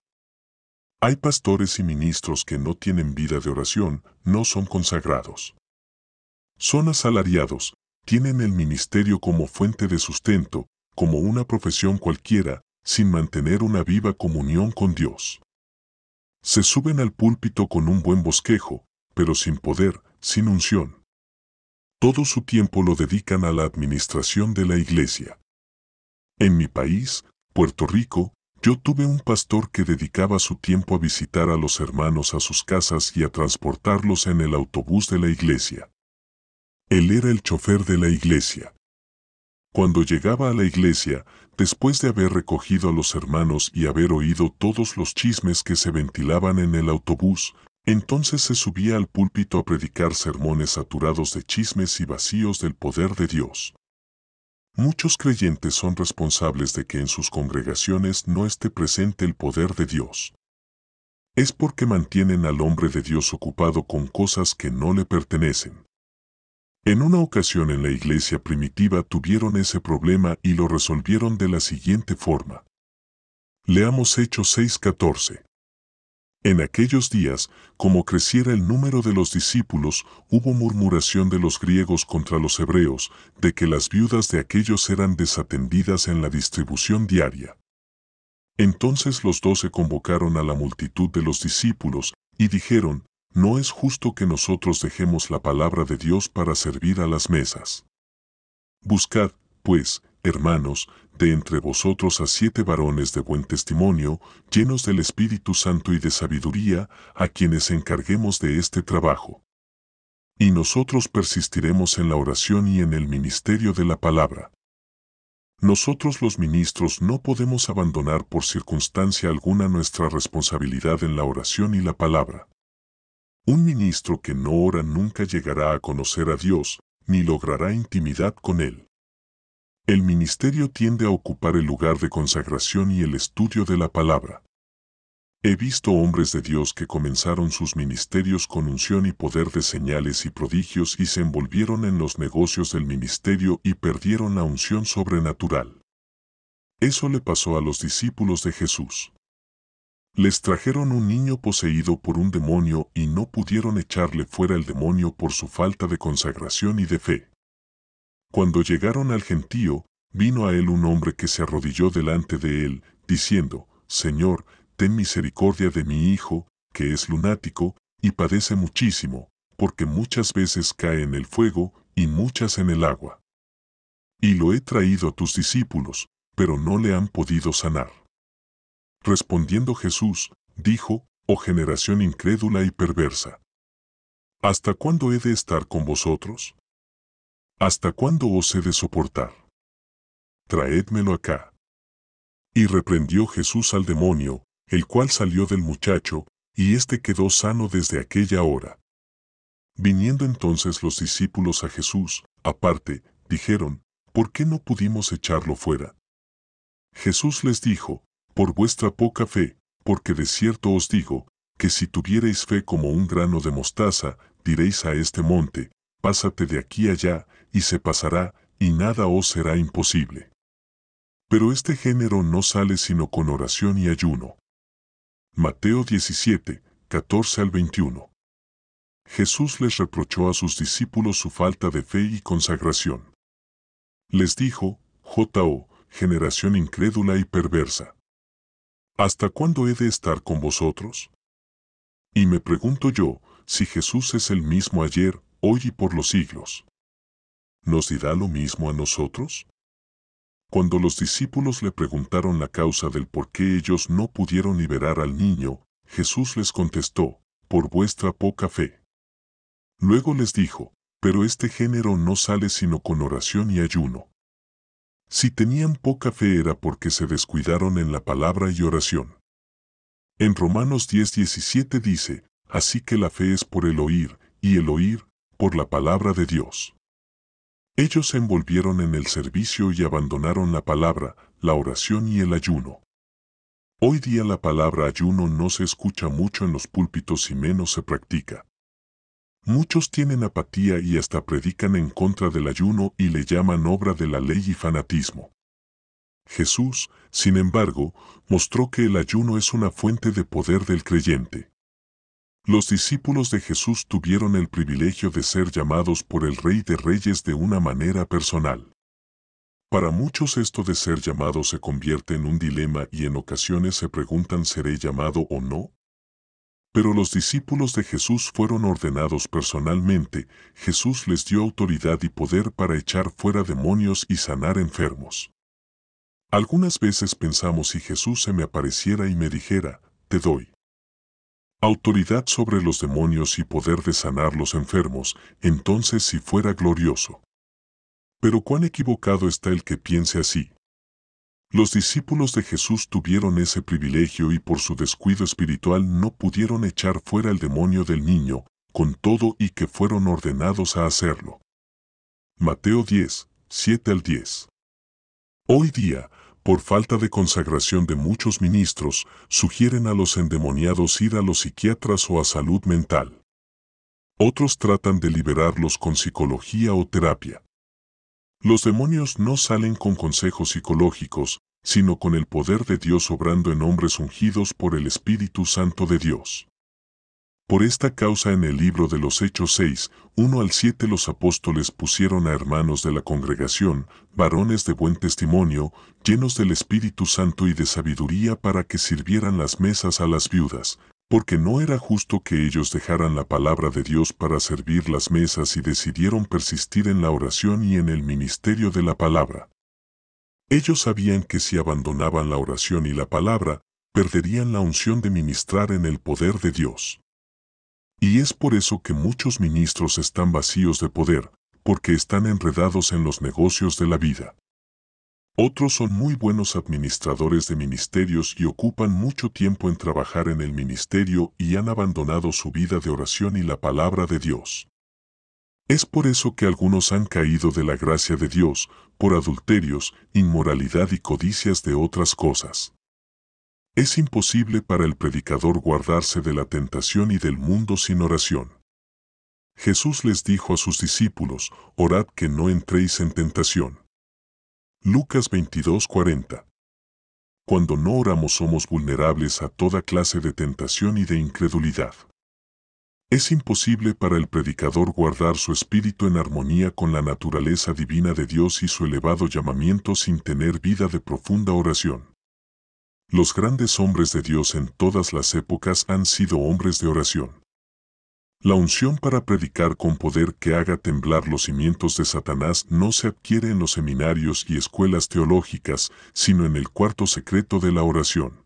Hay pastores y ministros que no tienen vida de oración, no son consagrados. Son asalariados, tienen el ministerio como fuente de sustento, como una profesión cualquiera, sin mantener una viva comunión con Dios. Se suben al púlpito con un buen bosquejo, pero sin poder, sin unción. Todo su tiempo lo dedican a la administración de la iglesia. En mi país, Puerto Rico, yo tuve un pastor que dedicaba su tiempo a visitar a los hermanos a sus casas y a transportarlos en el autobús de la iglesia. Él era el chofer de la iglesia. Cuando llegaba a la iglesia, después de haber recogido a los hermanos y haber oído todos los chismes que se ventilaban en el autobús, entonces se subía al púlpito a predicar sermones saturados de chismes y vacíos del poder de Dios. Muchos creyentes son responsables de que en sus congregaciones no esté presente el poder de Dios. Es porque mantienen al hombre de Dios ocupado con cosas que no le pertenecen. En una ocasión en la iglesia primitiva tuvieron ese problema y lo resolvieron de la siguiente forma. Leamos Hechos 6:14. En aquellos días, como creciera el número de los discípulos, hubo murmuración de los griegos contra los hebreos, de que las viudas de aquellos eran desatendidas en la distribución diaria. Entonces los doce convocaron a la multitud de los discípulos, y dijeron, no es justo que nosotros dejemos la palabra de Dios para servir a las mesas. Buscad, pues, hermanos, de entre vosotros a siete varones de buen testimonio, llenos del Espíritu Santo y de sabiduría, a quienes encarguemos de este trabajo. Y nosotros persistiremos en la oración y en el ministerio de la palabra. Nosotros los ministros no podemos abandonar por circunstancia alguna nuestra responsabilidad en la oración y la palabra. Un ministro que no ora nunca llegará a conocer a Dios, ni logrará intimidad con Él. El ministerio tiende a ocupar el lugar de consagración y el estudio de la palabra. He visto hombres de Dios que comenzaron sus ministerios con unción y poder de señales y prodigios y se envolvieron en los negocios del ministerio y perdieron la unción sobrenatural. Eso le pasó a los discípulos de Jesús. Les trajeron un niño poseído por un demonio y no pudieron echarle fuera el demonio por su falta de consagración y de fe. Cuando llegaron al gentío, vino a él un hombre que se arrodilló delante de él, diciendo, Señor, ten misericordia de mi hijo, que es lunático, y padece muchísimo, porque muchas veces cae en el fuego y muchas en el agua. Y lo he traído a tus discípulos, pero no le han podido sanar. Respondiendo Jesús, dijo, Oh generación incrédula y perversa. ¿Hasta cuándo he de estar con vosotros? ¿Hasta cuándo os he de soportar? Traédmelo acá. Y reprendió Jesús al demonio, el cual salió del muchacho, y éste quedó sano desde aquella hora. Viniendo entonces los discípulos a Jesús, aparte, dijeron, ¿por qué no pudimos echarlo fuera? Jesús les dijo, por vuestra poca fe, porque de cierto os digo, que si tuviereis fe como un grano de mostaza, diréis a este monte, pásate de aquí allá, y se pasará, y nada os será imposible. Pero este género no sale sino con oración y ayuno. Mateo 17, 14 al 21. Jesús les reprochó a sus discípulos su falta de fe y consagración. Les dijo, J.O., generación incrédula y perversa. ¿Hasta cuándo he de estar con vosotros? Y me pregunto yo, si Jesús es el mismo ayer, hoy y por los siglos, ¿nos dirá lo mismo a nosotros? Cuando los discípulos le preguntaron la causa del por qué ellos no pudieron liberar al niño, Jesús les contestó, por vuestra poca fe. Luego les dijo, pero este género no sale sino con oración y ayuno. Si tenían poca fe era porque se descuidaron en la palabra y oración. En Romanos 10:17 dice, Así que la fe es por el oír, y el oír, por la palabra de Dios. Ellos se envolvieron en el servicio y abandonaron la palabra, la oración y el ayuno. Hoy día la palabra ayuno no se escucha mucho en los púlpitos y menos se practica. Muchos tienen apatía y hasta predican en contra del ayuno y le llaman obra de la ley y fanatismo. Jesús, sin embargo, mostró que el ayuno es una fuente de poder del creyente. Los discípulos de Jesús tuvieron el privilegio de ser llamados por el Rey de Reyes de una manera personal. Para muchos esto de ser llamado se convierte en un dilema y en ocasiones se preguntan ¿seré llamado o no? Pero los discípulos de Jesús fueron ordenados personalmente, Jesús les dio autoridad y poder para echar fuera demonios y sanar enfermos. Algunas veces pensamos si Jesús se me apareciera y me dijera, te doy autoridad sobre los demonios y poder de sanar los enfermos, entonces si fuera glorioso. Pero cuán equivocado está el que piense así, los discípulos de Jesús tuvieron ese privilegio y por su descuido espiritual no pudieron echar fuera el demonio del niño, con todo y que fueron ordenados a hacerlo. Mateo 10, 7 al 10. Hoy día, por falta de consagración de muchos ministros, sugieren a los endemoniados ir a los psiquiatras o a salud mental. Otros tratan de liberarlos con psicología o terapia. Los demonios no salen con consejos psicológicos, sino con el poder de Dios obrando en hombres ungidos por el Espíritu Santo de Dios. Por esta causa en el libro de los Hechos 6, 1 al 7 los apóstoles pusieron a hermanos de la congregación, varones de buen testimonio, llenos del Espíritu Santo y de sabiduría para que sirvieran las mesas a las viudas, porque no era justo que ellos dejaran la palabra de Dios para servir las mesas y decidieron persistir en la oración y en el ministerio de la palabra. Ellos sabían que si abandonaban la oración y la palabra, perderían la unción de ministrar en el poder de Dios. Y es por eso que muchos ministros están vacíos de poder, porque están enredados en los negocios de la vida. Otros son muy buenos administradores de ministerios y ocupan mucho tiempo en trabajar en el ministerio y han abandonado su vida de oración y la palabra de Dios. Es por eso que algunos han caído de la gracia de Dios por adulterios, inmoralidad y codicias de otras cosas. Es imposible para el predicador guardarse de la tentación y del mundo sin oración. Jesús les dijo a sus discípulos, orad que no entréis en tentación. Lucas 22:40. Cuando no oramos somos vulnerables a toda clase de tentación y de incredulidad. Es imposible para el predicador guardar su espíritu en armonía con la naturaleza divina de Dios y su elevado llamamiento sin tener vida de profunda oración. Los grandes hombres de Dios en todas las épocas han sido hombres de oración. La unción para predicar con poder que haga temblar los cimientos de Satanás no se adquiere en los seminarios y escuelas teológicas, sino en el cuarto secreto de la oración.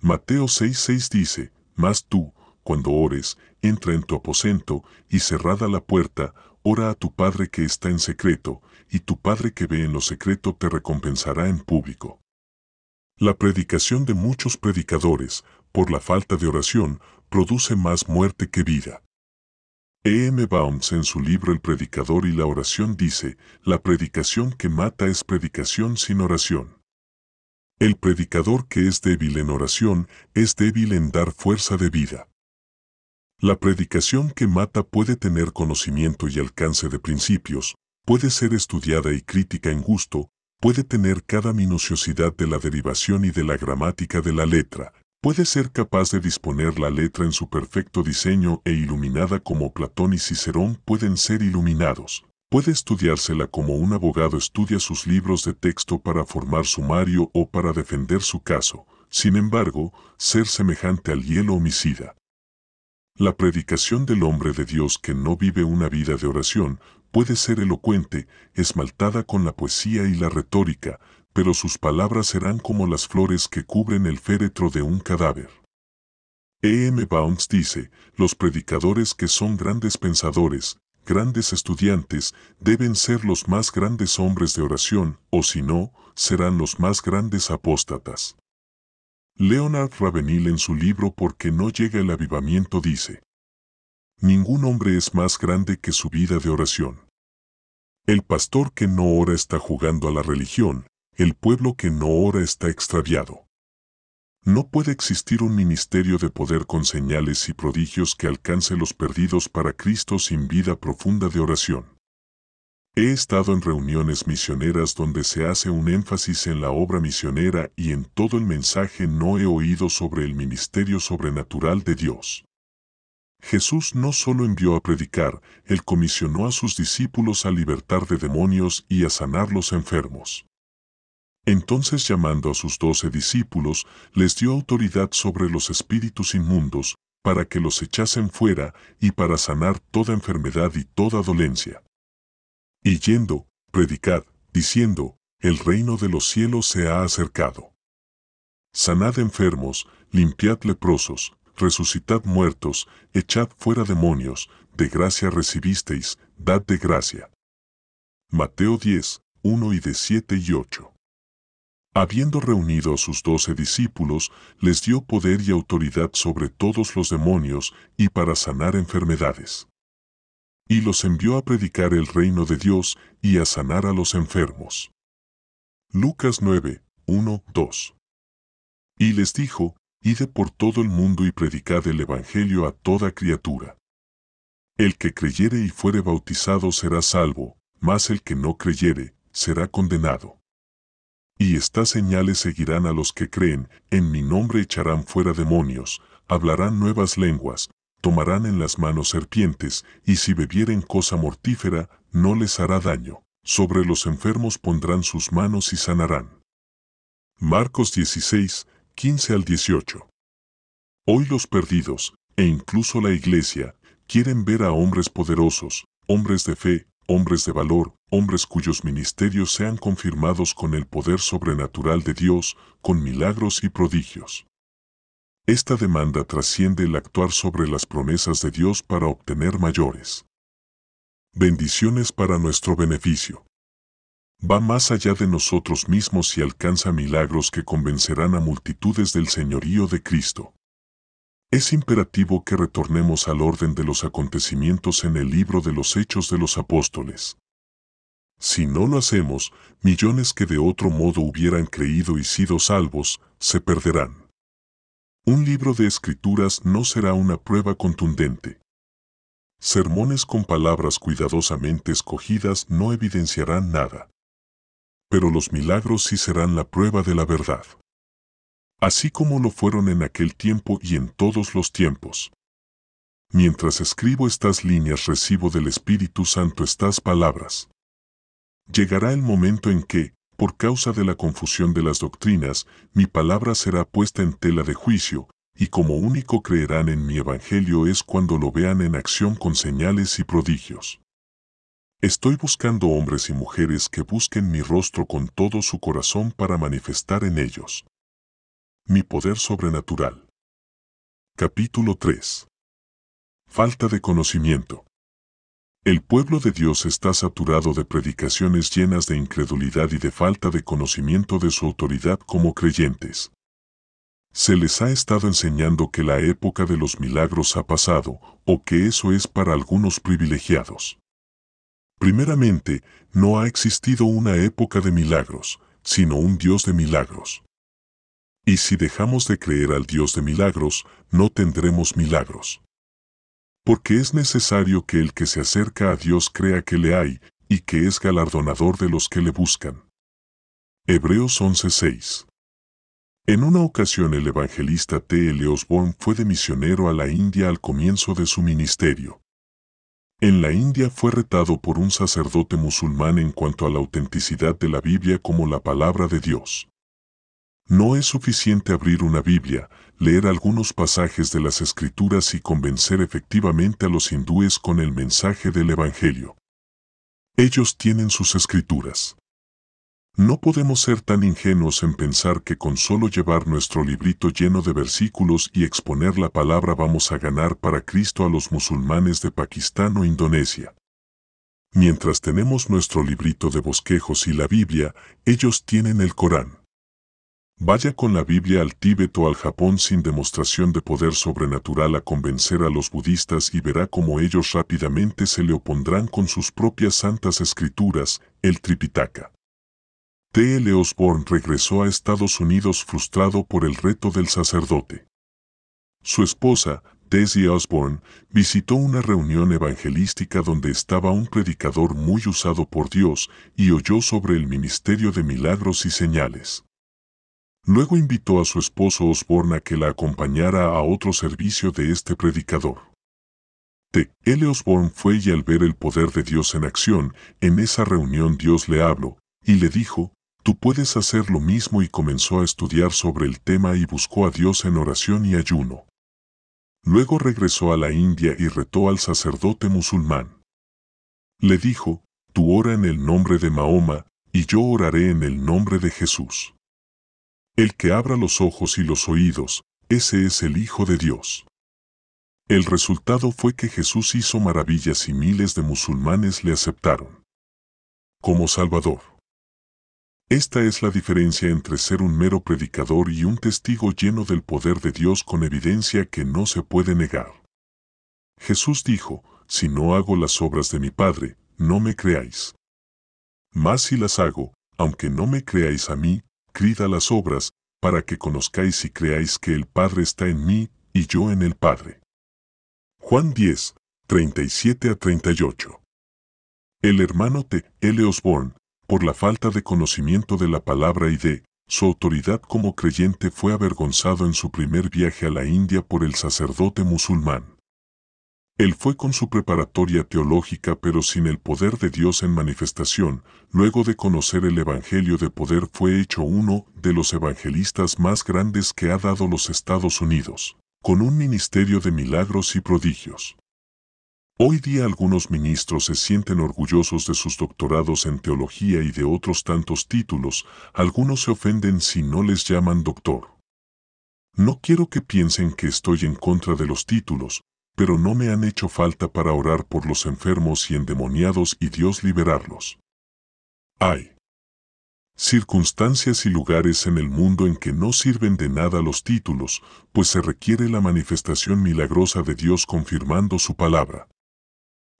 Mateo 6:6 dice, Mas tú, cuando ores, entra en tu aposento, y cerrada la puerta, ora a tu Padre que está en secreto, y tu Padre que ve en lo secreto te recompensará en público. La predicación de muchos predicadores, por la falta de oración, produce más muerte que vida. E. M. Baums en su libro El Predicador y la Oración dice, la predicación que mata es predicación sin oración. El predicador que es débil en oración es débil en dar fuerza de vida. La predicación que mata puede tener conocimiento y alcance de principios, puede ser estudiada y crítica en gusto, puede tener cada minuciosidad de la derivación y de la gramática de la letra, puede ser capaz de disponer la letra en su perfecto diseño e iluminada como Platón y Cicerón pueden ser iluminados. Puede estudiársela como un abogado estudia sus libros de texto para formar sumario o para defender su caso, sin embargo, ser semejante al hielo homicida. La predicación del hombre de Dios que no vive una vida de oración puede ser elocuente, esmaltada con la poesía y la retórica, pero sus palabras serán como las flores que cubren el féretro de un cadáver. E. M. Bounds dice, los predicadores que son grandes pensadores, grandes estudiantes, deben ser los más grandes hombres de oración, o si no, serán los más grandes apóstatas. Leonard Ravenil en su libro ¿Por qué no llega el avivamiento? dice, Ningún hombre es más grande que su vida de oración. El pastor que no ora está jugando a la religión, el pueblo que no ora está extraviado. No puede existir un ministerio de poder con señales y prodigios que alcance los perdidos para Cristo sin vida profunda de oración. He estado en reuniones misioneras donde se hace un énfasis en la obra misionera y en todo el mensaje no he oído sobre el ministerio sobrenatural de Dios. Jesús no solo envió a predicar, Él comisionó a sus discípulos a libertar de demonios y a sanar los enfermos. Entonces llamando a sus doce discípulos, les dio autoridad sobre los espíritus inmundos, para que los echasen fuera y para sanar toda enfermedad y toda dolencia. Y yendo, predicad, diciendo, el reino de los cielos se ha acercado. Sanad enfermos, limpiad leprosos, resucitad muertos, echad fuera demonios, de gracia recibisteis, dad de gracia. Mateo 10, 1 y de 7 y 8. Habiendo reunido a sus doce discípulos, les dio poder y autoridad sobre todos los demonios y para sanar enfermedades. Y los envió a predicar el reino de Dios y a sanar a los enfermos. Lucas 9, 1, 2. Y les dijo, Ide por todo el mundo y predicad el Evangelio a toda criatura. El que creyere y fuere bautizado será salvo, mas el que no creyere será condenado. Y estas señales seguirán a los que creen, en mi nombre echarán fuera demonios, hablarán nuevas lenguas, tomarán en las manos serpientes, y si bebieren cosa mortífera, no les hará daño. Sobre los enfermos pondrán sus manos y sanarán. Marcos 16, 15 al 18. Hoy los perdidos, e incluso la iglesia, quieren ver a hombres poderosos, hombres de fe, hombres de valor, hombres cuyos ministerios sean confirmados con el poder sobrenatural de Dios, con milagros y prodigios. Esta demanda trasciende el actuar sobre las promesas de Dios para obtener mayores. Bendiciones para nuestro beneficio. Va más allá de nosotros mismos y alcanza milagros que convencerán a multitudes del señorío de Cristo es imperativo que retornemos al orden de los acontecimientos en el libro de los Hechos de los Apóstoles. Si no lo hacemos, millones que de otro modo hubieran creído y sido salvos, se perderán. Un libro de escrituras no será una prueba contundente. Sermones con palabras cuidadosamente escogidas no evidenciarán nada. Pero los milagros sí serán la prueba de la verdad así como lo fueron en aquel tiempo y en todos los tiempos. Mientras escribo estas líneas recibo del Espíritu Santo estas palabras. Llegará el momento en que, por causa de la confusión de las doctrinas, mi palabra será puesta en tela de juicio, y como único creerán en mi evangelio es cuando lo vean en acción con señales y prodigios. Estoy buscando hombres y mujeres que busquen mi rostro con todo su corazón para manifestar en ellos mi poder sobrenatural. Capítulo 3. Falta de conocimiento. El pueblo de Dios está saturado de predicaciones llenas de incredulidad y de falta de conocimiento de su autoridad como creyentes. Se les ha estado enseñando que la época de los milagros ha pasado, o que eso es para algunos privilegiados. Primeramente, no ha existido una época de milagros, sino un Dios de milagros. Y si dejamos de creer al Dios de milagros, no tendremos milagros. Porque es necesario que el que se acerca a Dios crea que le hay, y que es galardonador de los que le buscan. Hebreos 11:6 En una ocasión el evangelista T. L. Osborne fue de misionero a la India al comienzo de su ministerio. En la India fue retado por un sacerdote musulmán en cuanto a la autenticidad de la Biblia como la palabra de Dios. No es suficiente abrir una Biblia, leer algunos pasajes de las Escrituras y convencer efectivamente a los hindúes con el mensaje del Evangelio. Ellos tienen sus Escrituras. No podemos ser tan ingenuos en pensar que con solo llevar nuestro librito lleno de versículos y exponer la palabra vamos a ganar para Cristo a los musulmanes de Pakistán o Indonesia. Mientras tenemos nuestro librito de bosquejos y la Biblia, ellos tienen el Corán. Vaya con la Biblia al Tíbet o al Japón sin demostración de poder sobrenatural a convencer a los budistas y verá cómo ellos rápidamente se le opondrán con sus propias santas escrituras, el Tripitaka. L. Osborne regresó a Estados Unidos frustrado por el reto del sacerdote. Su esposa, Daisy Osborne, visitó una reunión evangelística donde estaba un predicador muy usado por Dios y oyó sobre el ministerio de milagros y señales. Luego invitó a su esposo Osborne a que la acompañara a otro servicio de este predicador. T. L. Osborne fue y al ver el poder de Dios en acción, en esa reunión Dios le habló, y le dijo, Tú puedes hacer lo mismo y comenzó a estudiar sobre el tema y buscó a Dios en oración y ayuno. Luego regresó a la India y retó al sacerdote musulmán. Le dijo, Tú ora en el nombre de Mahoma, y yo oraré en el nombre de Jesús. El que abra los ojos y los oídos, ese es el Hijo de Dios. El resultado fue que Jesús hizo maravillas y miles de musulmanes le aceptaron como Salvador. Esta es la diferencia entre ser un mero predicador y un testigo lleno del poder de Dios con evidencia que no se puede negar. Jesús dijo, si no hago las obras de mi Padre, no me creáis. Mas si las hago, aunque no me creáis a mí, crida las obras, para que conozcáis y creáis que el Padre está en mí y yo en el Padre. Juan 10, 37 a 38. El hermano T. L. Osborn, por la falta de conocimiento de la palabra y de su autoridad como creyente, fue avergonzado en su primer viaje a la India por el sacerdote musulmán. Él fue con su preparatoria teológica pero sin el poder de Dios en manifestación, luego de conocer el Evangelio de poder fue hecho uno de los evangelistas más grandes que ha dado los Estados Unidos, con un ministerio de milagros y prodigios. Hoy día algunos ministros se sienten orgullosos de sus doctorados en teología y de otros tantos títulos, algunos se ofenden si no les llaman doctor. No quiero que piensen que estoy en contra de los títulos, pero no me han hecho falta para orar por los enfermos y endemoniados y Dios liberarlos. Hay circunstancias y lugares en el mundo en que no sirven de nada los títulos, pues se requiere la manifestación milagrosa de Dios confirmando su palabra.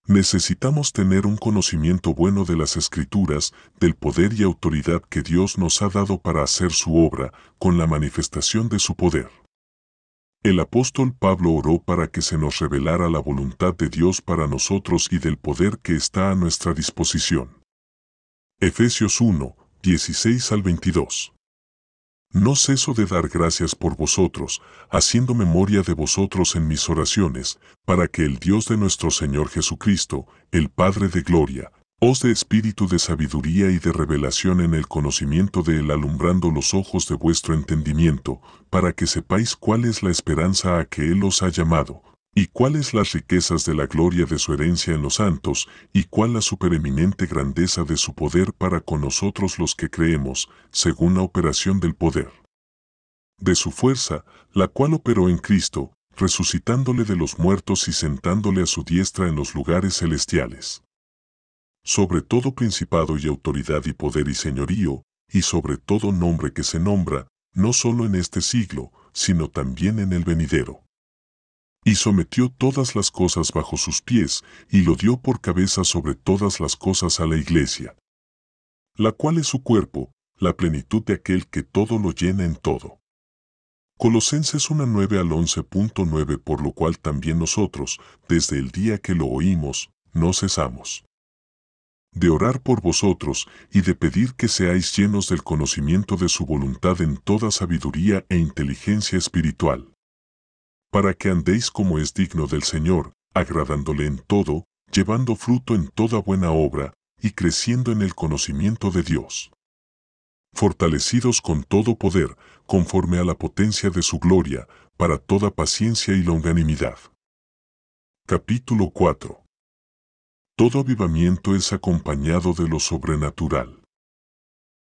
Necesitamos tener un conocimiento bueno de las escrituras, del poder y autoridad que Dios nos ha dado para hacer su obra, con la manifestación de su poder. El apóstol Pablo oró para que se nos revelara la voluntad de Dios para nosotros y del poder que está a nuestra disposición. Efesios 1, 16 al 22. No ceso de dar gracias por vosotros, haciendo memoria de vosotros en mis oraciones, para que el Dios de nuestro Señor Jesucristo, el Padre de Gloria, os de espíritu de sabiduría y de revelación en el conocimiento de Él, alumbrando los ojos de vuestro entendimiento, para que sepáis cuál es la esperanza a que Él os ha llamado, y cuáles las riquezas de la gloria de su herencia en los santos, y cuál la supereminente grandeza de su poder para con nosotros los que creemos, según la operación del poder. De su fuerza, la cual operó en Cristo, resucitándole de los muertos y sentándole a su diestra en los lugares celestiales sobre todo principado y autoridad y poder y señorío, y sobre todo nombre que se nombra, no solo en este siglo, sino también en el venidero. Y sometió todas las cosas bajo sus pies, y lo dio por cabeza sobre todas las cosas a la iglesia, la cual es su cuerpo, la plenitud de aquel que todo lo llena en todo. Colosenses 1.9 al 11.9 Por lo cual también nosotros, desde el día que lo oímos, no cesamos de orar por vosotros y de pedir que seáis llenos del conocimiento de su voluntad en toda sabiduría e inteligencia espiritual, para que andéis como es digno del Señor, agradándole en todo, llevando fruto en toda buena obra, y creciendo en el conocimiento de Dios. Fortalecidos con todo poder, conforme a la potencia de su gloria, para toda paciencia y longanimidad. Capítulo 4 todo avivamiento es acompañado de lo sobrenatural.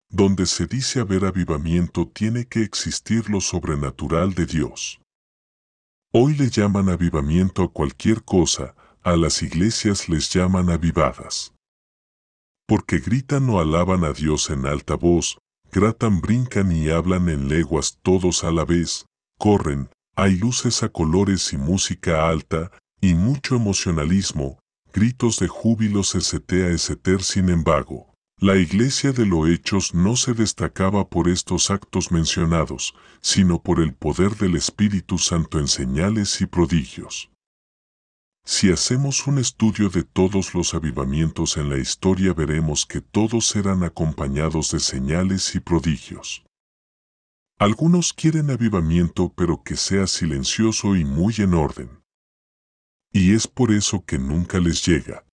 Donde se dice haber avivamiento tiene que existir lo sobrenatural de Dios. Hoy le llaman avivamiento a cualquier cosa, a las iglesias les llaman avivadas. Porque gritan o alaban a Dios en alta voz, gratan, brincan y hablan en leguas todos a la vez, corren, hay luces a colores y música alta, y mucho emocionalismo, gritos de júbilo se setea sin embargo. La iglesia de los hechos no se destacaba por estos actos mencionados, sino por el poder del Espíritu Santo en señales y prodigios. Si hacemos un estudio de todos los avivamientos en la historia veremos que todos eran acompañados de señales y prodigios. Algunos quieren avivamiento pero que sea silencioso y muy en orden y es por eso que nunca les llega.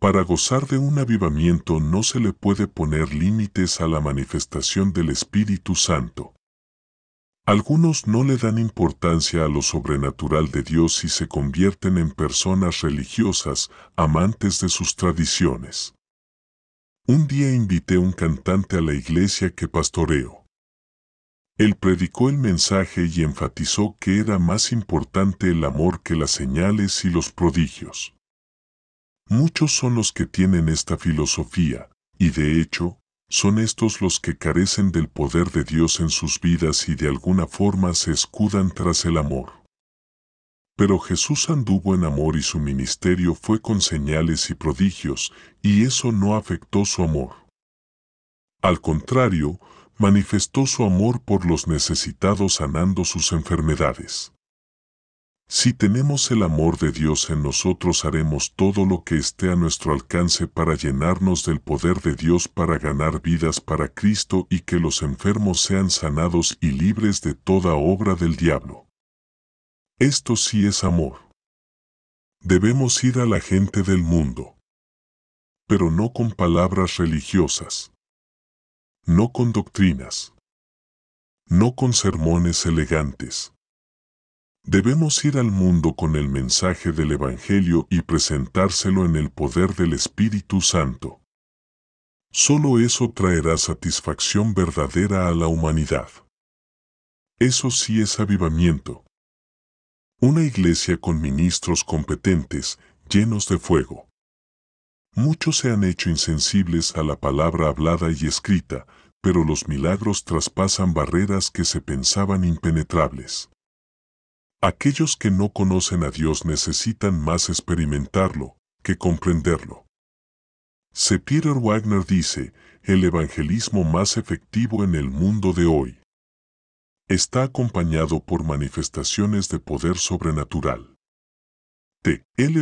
Para gozar de un avivamiento no se le puede poner límites a la manifestación del Espíritu Santo. Algunos no le dan importancia a lo sobrenatural de Dios y se convierten en personas religiosas, amantes de sus tradiciones. Un día invité a un cantante a la iglesia que pastoreo. Él predicó el mensaje y enfatizó que era más importante el amor que las señales y los prodigios. Muchos son los que tienen esta filosofía, y de hecho, son estos los que carecen del poder de Dios en sus vidas y de alguna forma se escudan tras el amor. Pero Jesús anduvo en amor y su ministerio fue con señales y prodigios, y eso no afectó su amor. Al contrario, manifestó su amor por los necesitados sanando sus enfermedades. Si tenemos el amor de Dios en nosotros haremos todo lo que esté a nuestro alcance para llenarnos del poder de Dios para ganar vidas para Cristo y que los enfermos sean sanados y libres de toda obra del diablo. Esto sí es amor. Debemos ir a la gente del mundo. Pero no con palabras religiosas no con doctrinas, no con sermones elegantes. Debemos ir al mundo con el mensaje del Evangelio y presentárselo en el poder del Espíritu Santo. Solo eso traerá satisfacción verdadera a la humanidad. Eso sí es avivamiento. Una iglesia con ministros competentes, llenos de fuego. Muchos se han hecho insensibles a la palabra hablada y escrita, pero los milagros traspasan barreras que se pensaban impenetrables. Aquellos que no conocen a Dios necesitan más experimentarlo que comprenderlo. Se Peter Wagner dice, el evangelismo más efectivo en el mundo de hoy está acompañado por manifestaciones de poder sobrenatural. T. L.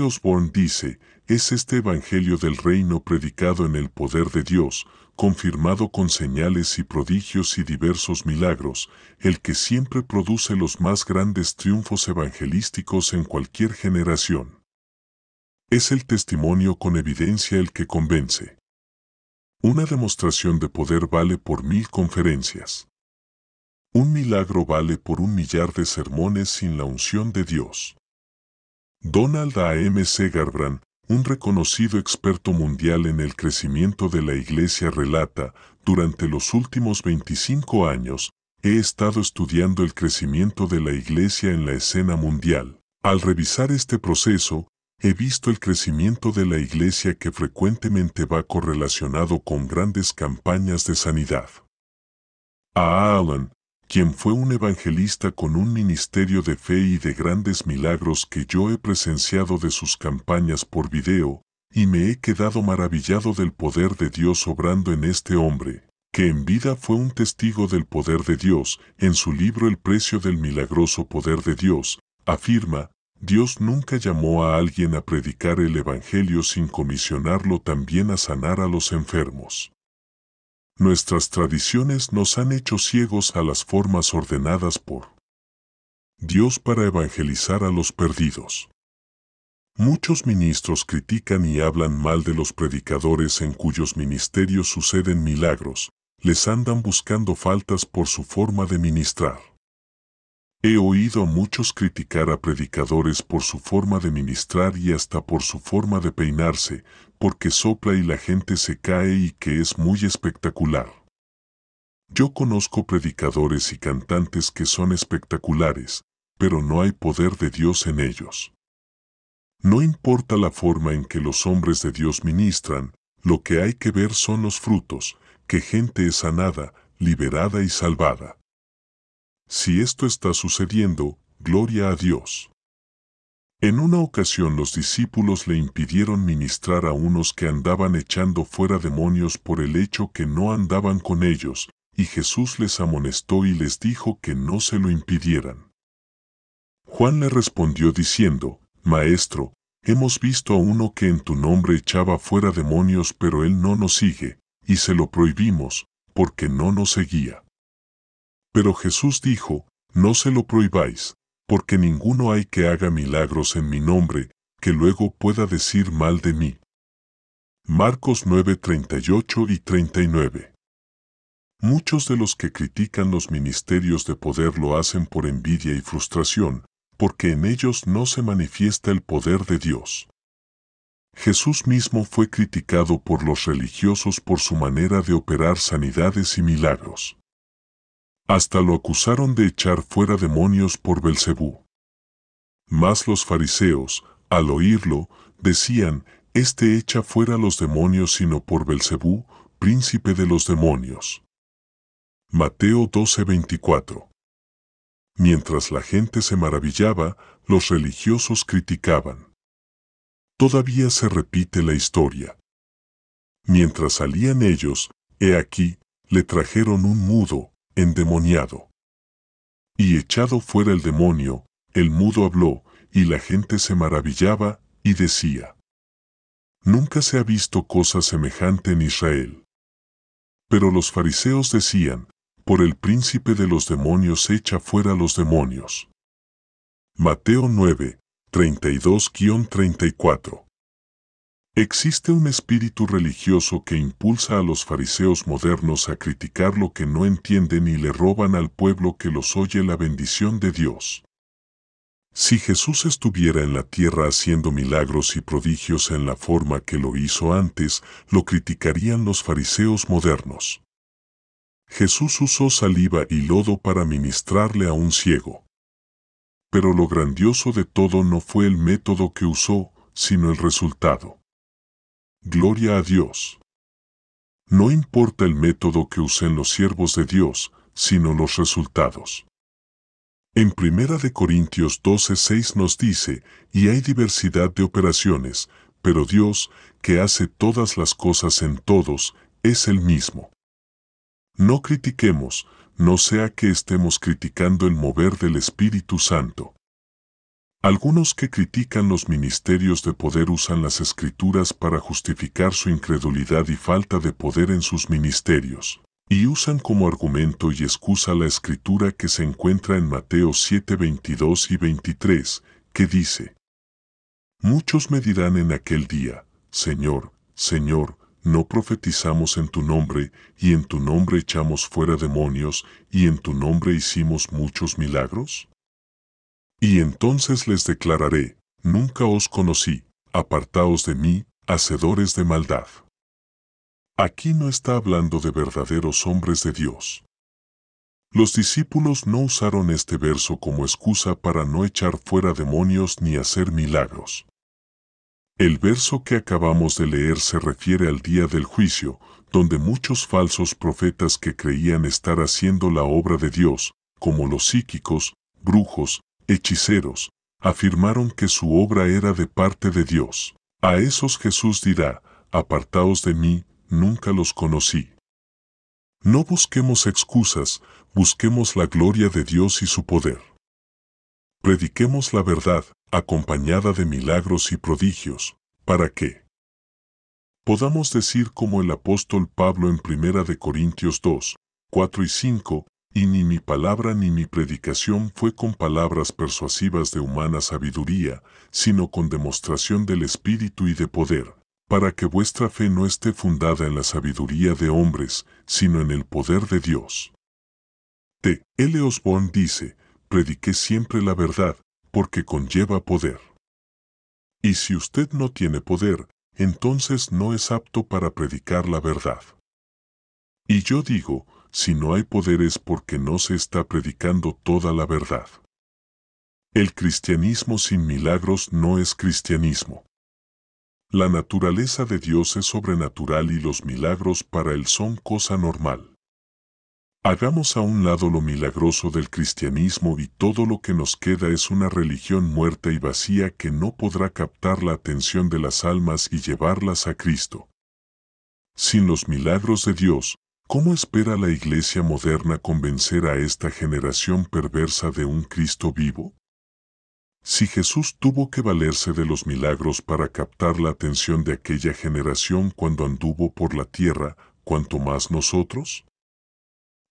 dice, es este Evangelio del Reino predicado en el poder de Dios, confirmado con señales y prodigios y diversos milagros, el que siempre produce los más grandes triunfos evangelísticos en cualquier generación. Es el testimonio con evidencia el que convence. Una demostración de poder vale por mil conferencias. Un milagro vale por un millar de sermones sin la unción de Dios. Donald A. M. Segarbrand, un reconocido experto mundial en el crecimiento de la Iglesia, relata, durante los últimos 25 años, he estado estudiando el crecimiento de la Iglesia en la escena mundial. Al revisar este proceso, he visto el crecimiento de la Iglesia que frecuentemente va correlacionado con grandes campañas de sanidad. A. Allen, quien fue un evangelista con un ministerio de fe y de grandes milagros que yo he presenciado de sus campañas por video, y me he quedado maravillado del poder de Dios obrando en este hombre, que en vida fue un testigo del poder de Dios, en su libro El precio del milagroso poder de Dios, afirma, Dios nunca llamó a alguien a predicar el Evangelio sin comisionarlo también a sanar a los enfermos. Nuestras tradiciones nos han hecho ciegos a las formas ordenadas por Dios para evangelizar a los perdidos. Muchos ministros critican y hablan mal de los predicadores en cuyos ministerios suceden milagros, les andan buscando faltas por su forma de ministrar. He oído a muchos criticar a predicadores por su forma de ministrar y hasta por su forma de peinarse, porque sopla y la gente se cae y que es muy espectacular. Yo conozco predicadores y cantantes que son espectaculares, pero no hay poder de Dios en ellos. No importa la forma en que los hombres de Dios ministran, lo que hay que ver son los frutos, que gente es sanada, liberada y salvada. Si esto está sucediendo, gloria a Dios. En una ocasión los discípulos le impidieron ministrar a unos que andaban echando fuera demonios por el hecho que no andaban con ellos, y Jesús les amonestó y les dijo que no se lo impidieran. Juan le respondió diciendo, Maestro, hemos visto a uno que en tu nombre echaba fuera demonios pero él no nos sigue, y se lo prohibimos, porque no nos seguía. Pero Jesús dijo, No se lo prohibáis, porque ninguno hay que haga milagros en mi nombre, que luego pueda decir mal de mí. Marcos 9:38 y 39. Muchos de los que critican los ministerios de poder lo hacen por envidia y frustración, porque en ellos no se manifiesta el poder de Dios. Jesús mismo fue criticado por los religiosos por su manera de operar sanidades y milagros. Hasta lo acusaron de echar fuera demonios por Belcebú. Mas los fariseos, al oírlo, decían, Este echa fuera los demonios sino por Belcebú, príncipe de los demonios. Mateo 12:24 Mientras la gente se maravillaba, los religiosos criticaban. Todavía se repite la historia. Mientras salían ellos, he aquí, le trajeron un mudo, endemoniado. Y echado fuera el demonio, el mudo habló, y la gente se maravillaba, y decía, Nunca se ha visto cosa semejante en Israel. Pero los fariseos decían, Por el príncipe de los demonios echa fuera los demonios. Mateo 9, 32-34 Existe un espíritu religioso que impulsa a los fariseos modernos a criticar lo que no entienden y le roban al pueblo que los oye la bendición de Dios. Si Jesús estuviera en la tierra haciendo milagros y prodigios en la forma que lo hizo antes, lo criticarían los fariseos modernos. Jesús usó saliva y lodo para ministrarle a un ciego. Pero lo grandioso de todo no fue el método que usó, sino el resultado. Gloria a Dios. No importa el método que usen los siervos de Dios, sino los resultados. En 1 de Corintios 12:6 nos dice, y hay diversidad de operaciones, pero Dios, que hace todas las cosas en todos, es el mismo. No critiquemos, no sea que estemos criticando el mover del Espíritu Santo. Algunos que critican los ministerios de poder usan las escrituras para justificar su incredulidad y falta de poder en sus ministerios, y usan como argumento y excusa la escritura que se encuentra en Mateo 7, 22 y 23, que dice, Muchos me dirán en aquel día, Señor, Señor, no profetizamos en tu nombre, y en tu nombre echamos fuera demonios, y en tu nombre hicimos muchos milagros? Y entonces les declararé, nunca os conocí, apartaos de mí, hacedores de maldad. Aquí no está hablando de verdaderos hombres de Dios. Los discípulos no usaron este verso como excusa para no echar fuera demonios ni hacer milagros. El verso que acabamos de leer se refiere al día del juicio, donde muchos falsos profetas que creían estar haciendo la obra de Dios, como los psíquicos, brujos, hechiceros, afirmaron que su obra era de parte de Dios. A esos Jesús dirá, apartaos de mí, nunca los conocí. No busquemos excusas, busquemos la gloria de Dios y su poder. Prediquemos la verdad, acompañada de milagros y prodigios, para que podamos decir como el apóstol Pablo en 1 Corintios 2, 4 y 5, y ni mi palabra ni mi predicación fue con palabras persuasivas de humana sabiduría, sino con demostración del Espíritu y de poder, para que vuestra fe no esté fundada en la sabiduría de hombres, sino en el poder de Dios. T. L. dice, prediqué siempre la verdad, porque conlleva poder. Y si usted no tiene poder, entonces no es apto para predicar la verdad. Y yo digo, si no hay poder es porque no se está predicando toda la verdad. El cristianismo sin milagros no es cristianismo. La naturaleza de Dios es sobrenatural y los milagros para Él son cosa normal. Hagamos a un lado lo milagroso del cristianismo y todo lo que nos queda es una religión muerta y vacía que no podrá captar la atención de las almas y llevarlas a Cristo. Sin los milagros de Dios, ¿Cómo espera la Iglesia moderna convencer a esta generación perversa de un Cristo vivo? Si Jesús tuvo que valerse de los milagros para captar la atención de aquella generación cuando anduvo por la tierra, ¿cuánto más nosotros?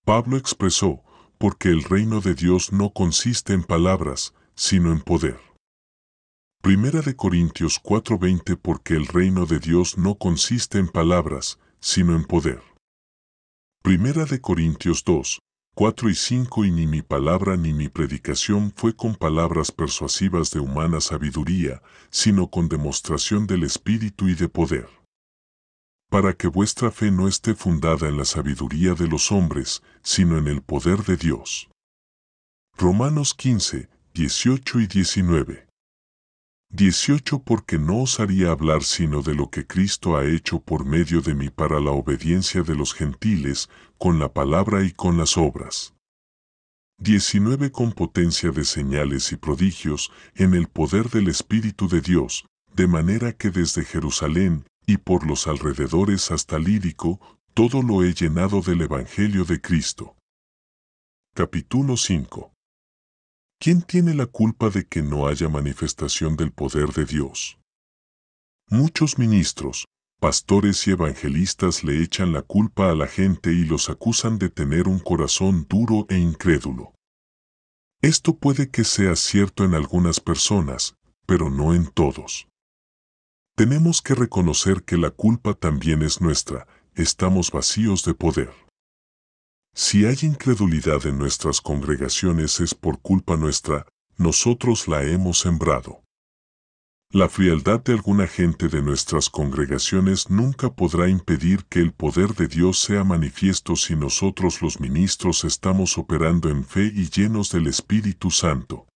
Pablo expresó, porque el reino de Dios no consiste en palabras, sino en poder. Primera de Corintios 4:20 Porque el reino de Dios no consiste en palabras, sino en poder. Primera de Corintios 2, 4 y 5 Y ni mi palabra ni mi predicación fue con palabras persuasivas de humana sabiduría, sino con demostración del Espíritu y de poder. Para que vuestra fe no esté fundada en la sabiduría de los hombres, sino en el poder de Dios. Romanos 15, 18 y 19. 18 Porque no osaría hablar sino de lo que Cristo ha hecho por medio de mí para la obediencia de los gentiles, con la palabra y con las obras. 19 Con potencia de señales y prodigios, en el poder del Espíritu de Dios, de manera que desde Jerusalén, y por los alrededores hasta Lírico, todo lo he llenado del Evangelio de Cristo. Capítulo 5 ¿Quién tiene la culpa de que no haya manifestación del poder de Dios? Muchos ministros, pastores y evangelistas le echan la culpa a la gente y los acusan de tener un corazón duro e incrédulo. Esto puede que sea cierto en algunas personas, pero no en todos. Tenemos que reconocer que la culpa también es nuestra, estamos vacíos de poder. Si hay incredulidad en nuestras congregaciones es por culpa nuestra, nosotros la hemos sembrado. La frialdad de alguna gente de nuestras congregaciones nunca podrá impedir que el poder de Dios sea manifiesto si nosotros los ministros estamos operando en fe y llenos del Espíritu Santo.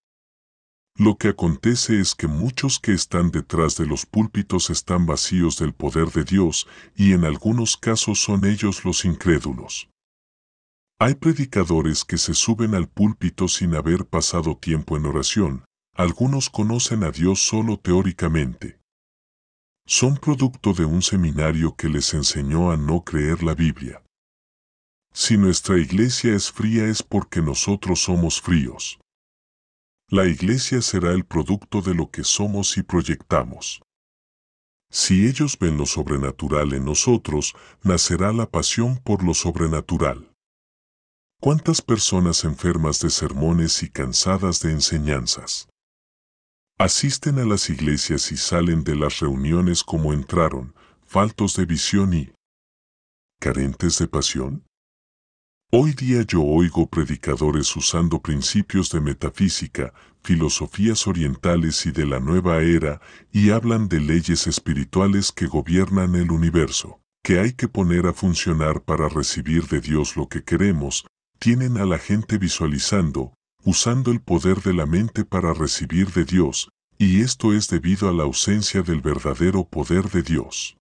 Lo que acontece es que muchos que están detrás de los púlpitos están vacíos del poder de Dios y en algunos casos son ellos los incrédulos. Hay predicadores que se suben al púlpito sin haber pasado tiempo en oración, algunos conocen a Dios solo teóricamente. Son producto de un seminario que les enseñó a no creer la Biblia. Si nuestra iglesia es fría es porque nosotros somos fríos. La iglesia será el producto de lo que somos y proyectamos. Si ellos ven lo sobrenatural en nosotros, nacerá la pasión por lo sobrenatural. ¿Cuántas personas enfermas de sermones y cansadas de enseñanzas? Asisten a las iglesias y salen de las reuniones como entraron, faltos de visión y carentes de pasión. Hoy día yo oigo predicadores usando principios de metafísica, filosofías orientales y de la nueva era, y hablan de leyes espirituales que gobiernan el universo, que hay que poner a funcionar para recibir de Dios lo que queremos, tienen a la gente visualizando, usando el poder de la mente para recibir de Dios, y esto es debido a la ausencia del verdadero poder de Dios.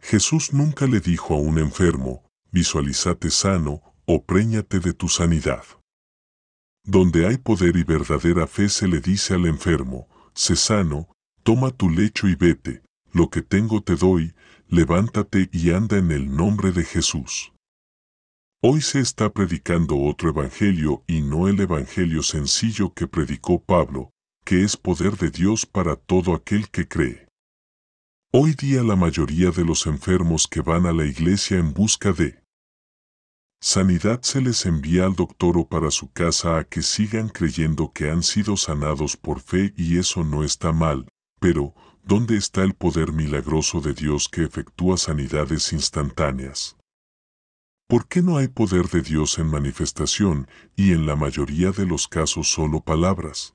Jesús nunca le dijo a un enfermo, visualízate sano o préñate de tu sanidad. Donde hay poder y verdadera fe se le dice al enfermo, sé sano, toma tu lecho y vete, lo que tengo te doy, levántate y anda en el nombre de Jesús. Hoy se está predicando otro evangelio y no el evangelio sencillo que predicó Pablo, que es poder de Dios para todo aquel que cree. Hoy día la mayoría de los enfermos que van a la iglesia en busca de sanidad se les envía al doctor o para su casa a que sigan creyendo que han sido sanados por fe y eso no está mal, pero ¿dónde está el poder milagroso de Dios que efectúa sanidades instantáneas? ¿Por qué no hay poder de Dios en manifestación y en la mayoría de los casos solo palabras?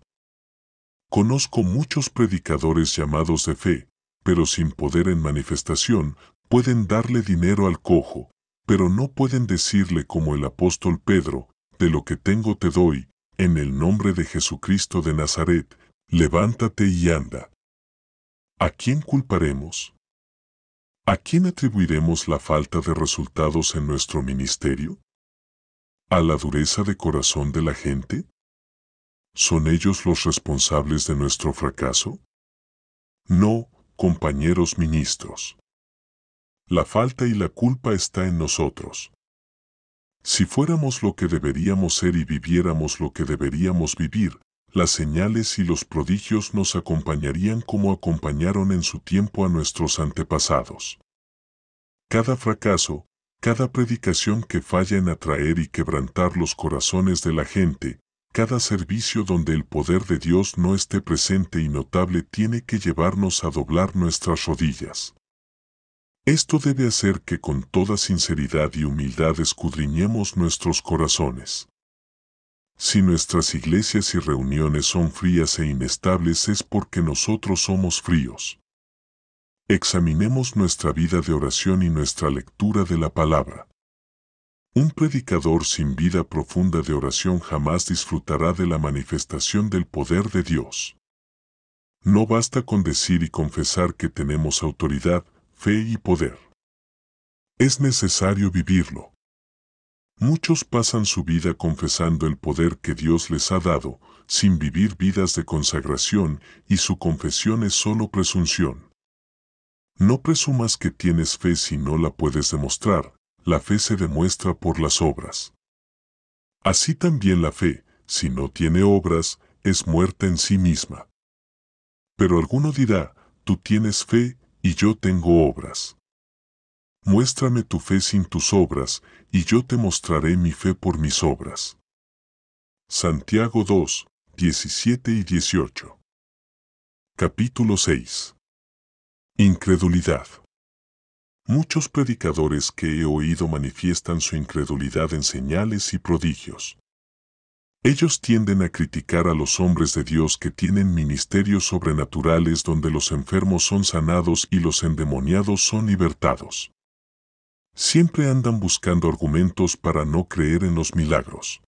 Conozco muchos predicadores llamados de fe, pero sin poder en manifestación, pueden darle dinero al cojo, pero no pueden decirle como el apóstol Pedro, de lo que tengo te doy, en el nombre de Jesucristo de Nazaret, levántate y anda. ¿A quién culparemos? ¿A quién atribuiremos la falta de resultados en nuestro ministerio? ¿A la dureza de corazón de la gente? ¿Son ellos los responsables de nuestro fracaso? No, compañeros ministros. La falta y la culpa está en nosotros. Si fuéramos lo que deberíamos ser y viviéramos lo que deberíamos vivir, las señales y los prodigios nos acompañarían como acompañaron en su tiempo a nuestros antepasados. Cada fracaso, cada predicación que falla en atraer y quebrantar los corazones de la gente, cada servicio donde el poder de Dios no esté presente y notable tiene que llevarnos a doblar nuestras rodillas. Esto debe hacer que con toda sinceridad y humildad escudriñemos nuestros corazones. Si nuestras iglesias y reuniones son frías e inestables es porque nosotros somos fríos. Examinemos nuestra vida de oración y nuestra lectura de la palabra. Un predicador sin vida profunda de oración jamás disfrutará de la manifestación del poder de Dios. No basta con decir y confesar que tenemos autoridad, fe y poder. Es necesario vivirlo. Muchos pasan su vida confesando el poder que Dios les ha dado, sin vivir vidas de consagración, y su confesión es solo presunción. No presumas que tienes fe si no la puedes demostrar, la fe se demuestra por las obras. Así también la fe, si no tiene obras, es muerta en sí misma. Pero alguno dirá, tú tienes fe y yo tengo obras. Muéstrame tu fe sin tus obras, y yo te mostraré mi fe por mis obras. Santiago 2, 17 y 18. Capítulo 6. Incredulidad. Muchos predicadores que he oído manifiestan su incredulidad en señales y prodigios. Ellos tienden a criticar a los hombres de Dios que tienen ministerios sobrenaturales donde los enfermos son sanados y los endemoniados son libertados. Siempre andan buscando argumentos para no creer en los milagros.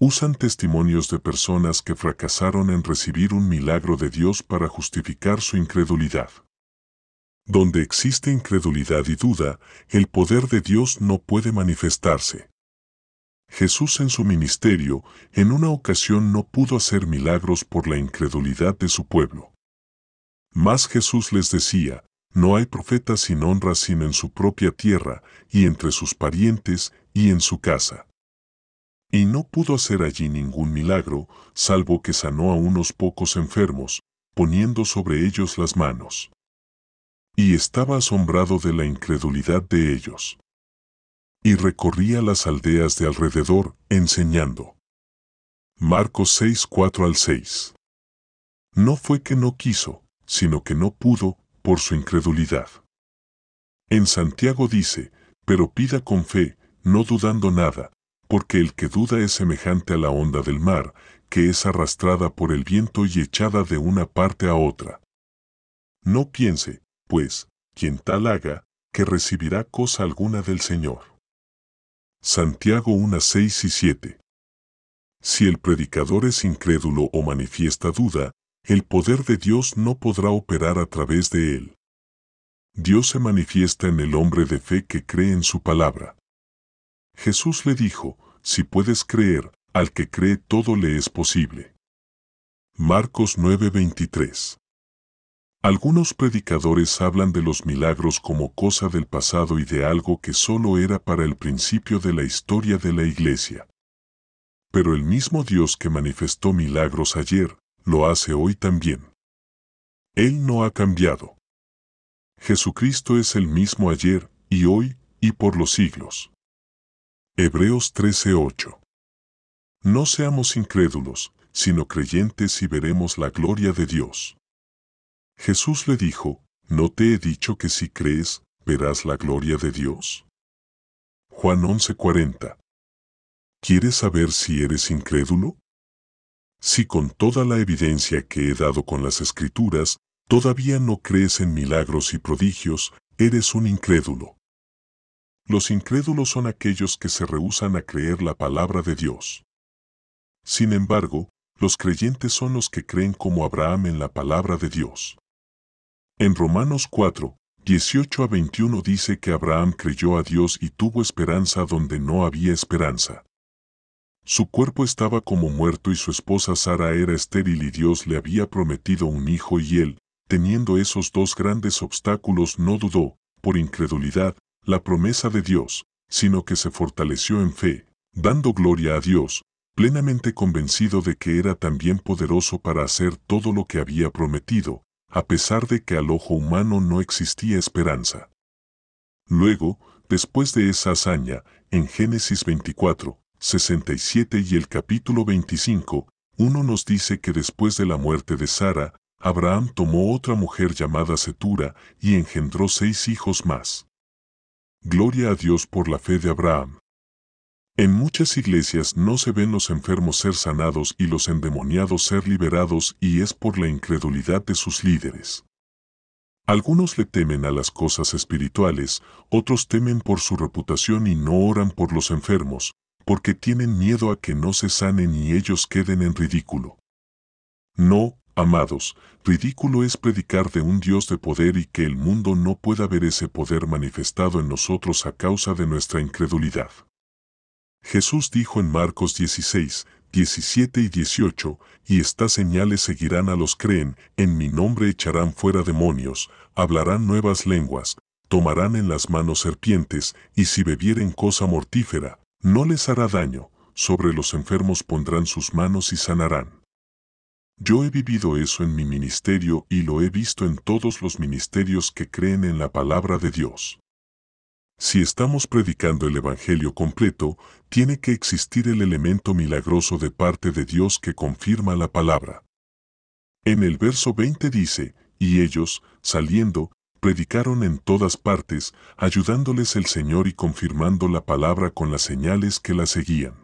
Usan testimonios de personas que fracasaron en recibir un milagro de Dios para justificar su incredulidad. Donde existe incredulidad y duda, el poder de Dios no puede manifestarse. Jesús en su ministerio en una ocasión no pudo hacer milagros por la incredulidad de su pueblo. Más Jesús les decía, no hay profeta sin honra sino en su propia tierra, y entre sus parientes, y en su casa. Y no pudo hacer allí ningún milagro, salvo que sanó a unos pocos enfermos, poniendo sobre ellos las manos. Y estaba asombrado de la incredulidad de ellos. Y recorría las aldeas de alrededor, enseñando. Marcos 6, 4 al 6. No fue que no quiso, sino que no pudo, por su incredulidad. En Santiago dice, pero pida con fe, no dudando nada, porque el que duda es semejante a la onda del mar, que es arrastrada por el viento y echada de una parte a otra. No piense, pues, quien tal haga, que recibirá cosa alguna del Señor. Santiago 1.6 y 7. Si el predicador es incrédulo o manifiesta duda, el poder de Dios no podrá operar a través de él. Dios se manifiesta en el hombre de fe que cree en su palabra. Jesús le dijo, si puedes creer, al que cree todo le es posible. Marcos 9:23 Algunos predicadores hablan de los milagros como cosa del pasado y de algo que solo era para el principio de la historia de la Iglesia. Pero el mismo Dios que manifestó milagros ayer, lo hace hoy también. Él no ha cambiado. Jesucristo es el mismo ayer, y hoy, y por los siglos. Hebreos 13:8 No seamos incrédulos, sino creyentes y veremos la gloria de Dios. Jesús le dijo, ¿no te he dicho que si crees, verás la gloria de Dios? Juan 11:40 ¿Quieres saber si eres incrédulo? Si con toda la evidencia que he dado con las escrituras, todavía no crees en milagros y prodigios, eres un incrédulo. Los incrédulos son aquellos que se rehúsan a creer la palabra de Dios. Sin embargo, los creyentes son los que creen como Abraham en la palabra de Dios. En Romanos 4, 18 a 21 dice que Abraham creyó a Dios y tuvo esperanza donde no había esperanza. Su cuerpo estaba como muerto y su esposa Sara era estéril y Dios le había prometido un hijo y él, teniendo esos dos grandes obstáculos, no dudó, por incredulidad, la promesa de Dios, sino que se fortaleció en fe, dando gloria a Dios, plenamente convencido de que era también poderoso para hacer todo lo que había prometido, a pesar de que al ojo humano no existía esperanza. Luego, después de esa hazaña, en Génesis 24, 67 y el capítulo 25, uno nos dice que después de la muerte de Sara, Abraham tomó otra mujer llamada Setura y engendró seis hijos más. Gloria a Dios por la fe de Abraham. En muchas iglesias no se ven los enfermos ser sanados y los endemoniados ser liberados y es por la incredulidad de sus líderes. Algunos le temen a las cosas espirituales, otros temen por su reputación y no oran por los enfermos, porque tienen miedo a que no se sanen y ellos queden en ridículo. No, amados, ridículo es predicar de un Dios de poder y que el mundo no pueda ver ese poder manifestado en nosotros a causa de nuestra incredulidad. Jesús dijo en Marcos 16, 17 y 18, y estas señales seguirán a los creen, en mi nombre echarán fuera demonios, hablarán nuevas lenguas, tomarán en las manos serpientes, y si bebieren cosa mortífera, no les hará daño, sobre los enfermos pondrán sus manos y sanarán. Yo he vivido eso en mi ministerio y lo he visto en todos los ministerios que creen en la palabra de Dios. Si estamos predicando el Evangelio completo, tiene que existir el elemento milagroso de parte de Dios que confirma la palabra. En el verso 20 dice, y ellos, saliendo, predicaron en todas partes, ayudándoles el Señor y confirmando la palabra con las señales que la seguían.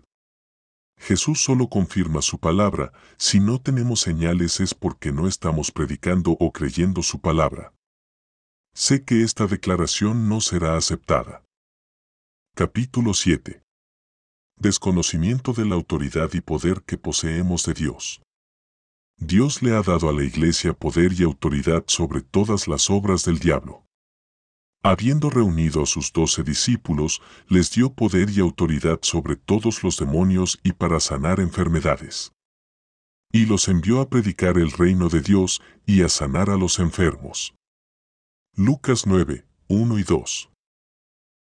Jesús solo confirma su palabra, si no tenemos señales es porque no estamos predicando o creyendo su palabra. Sé que esta declaración no será aceptada. Capítulo 7. Desconocimiento de la autoridad y poder que poseemos de Dios. Dios le ha dado a la Iglesia poder y autoridad sobre todas las obras del diablo. Habiendo reunido a sus doce discípulos, les dio poder y autoridad sobre todos los demonios y para sanar enfermedades. Y los envió a predicar el reino de Dios y a sanar a los enfermos. Lucas 9, 1 y 2.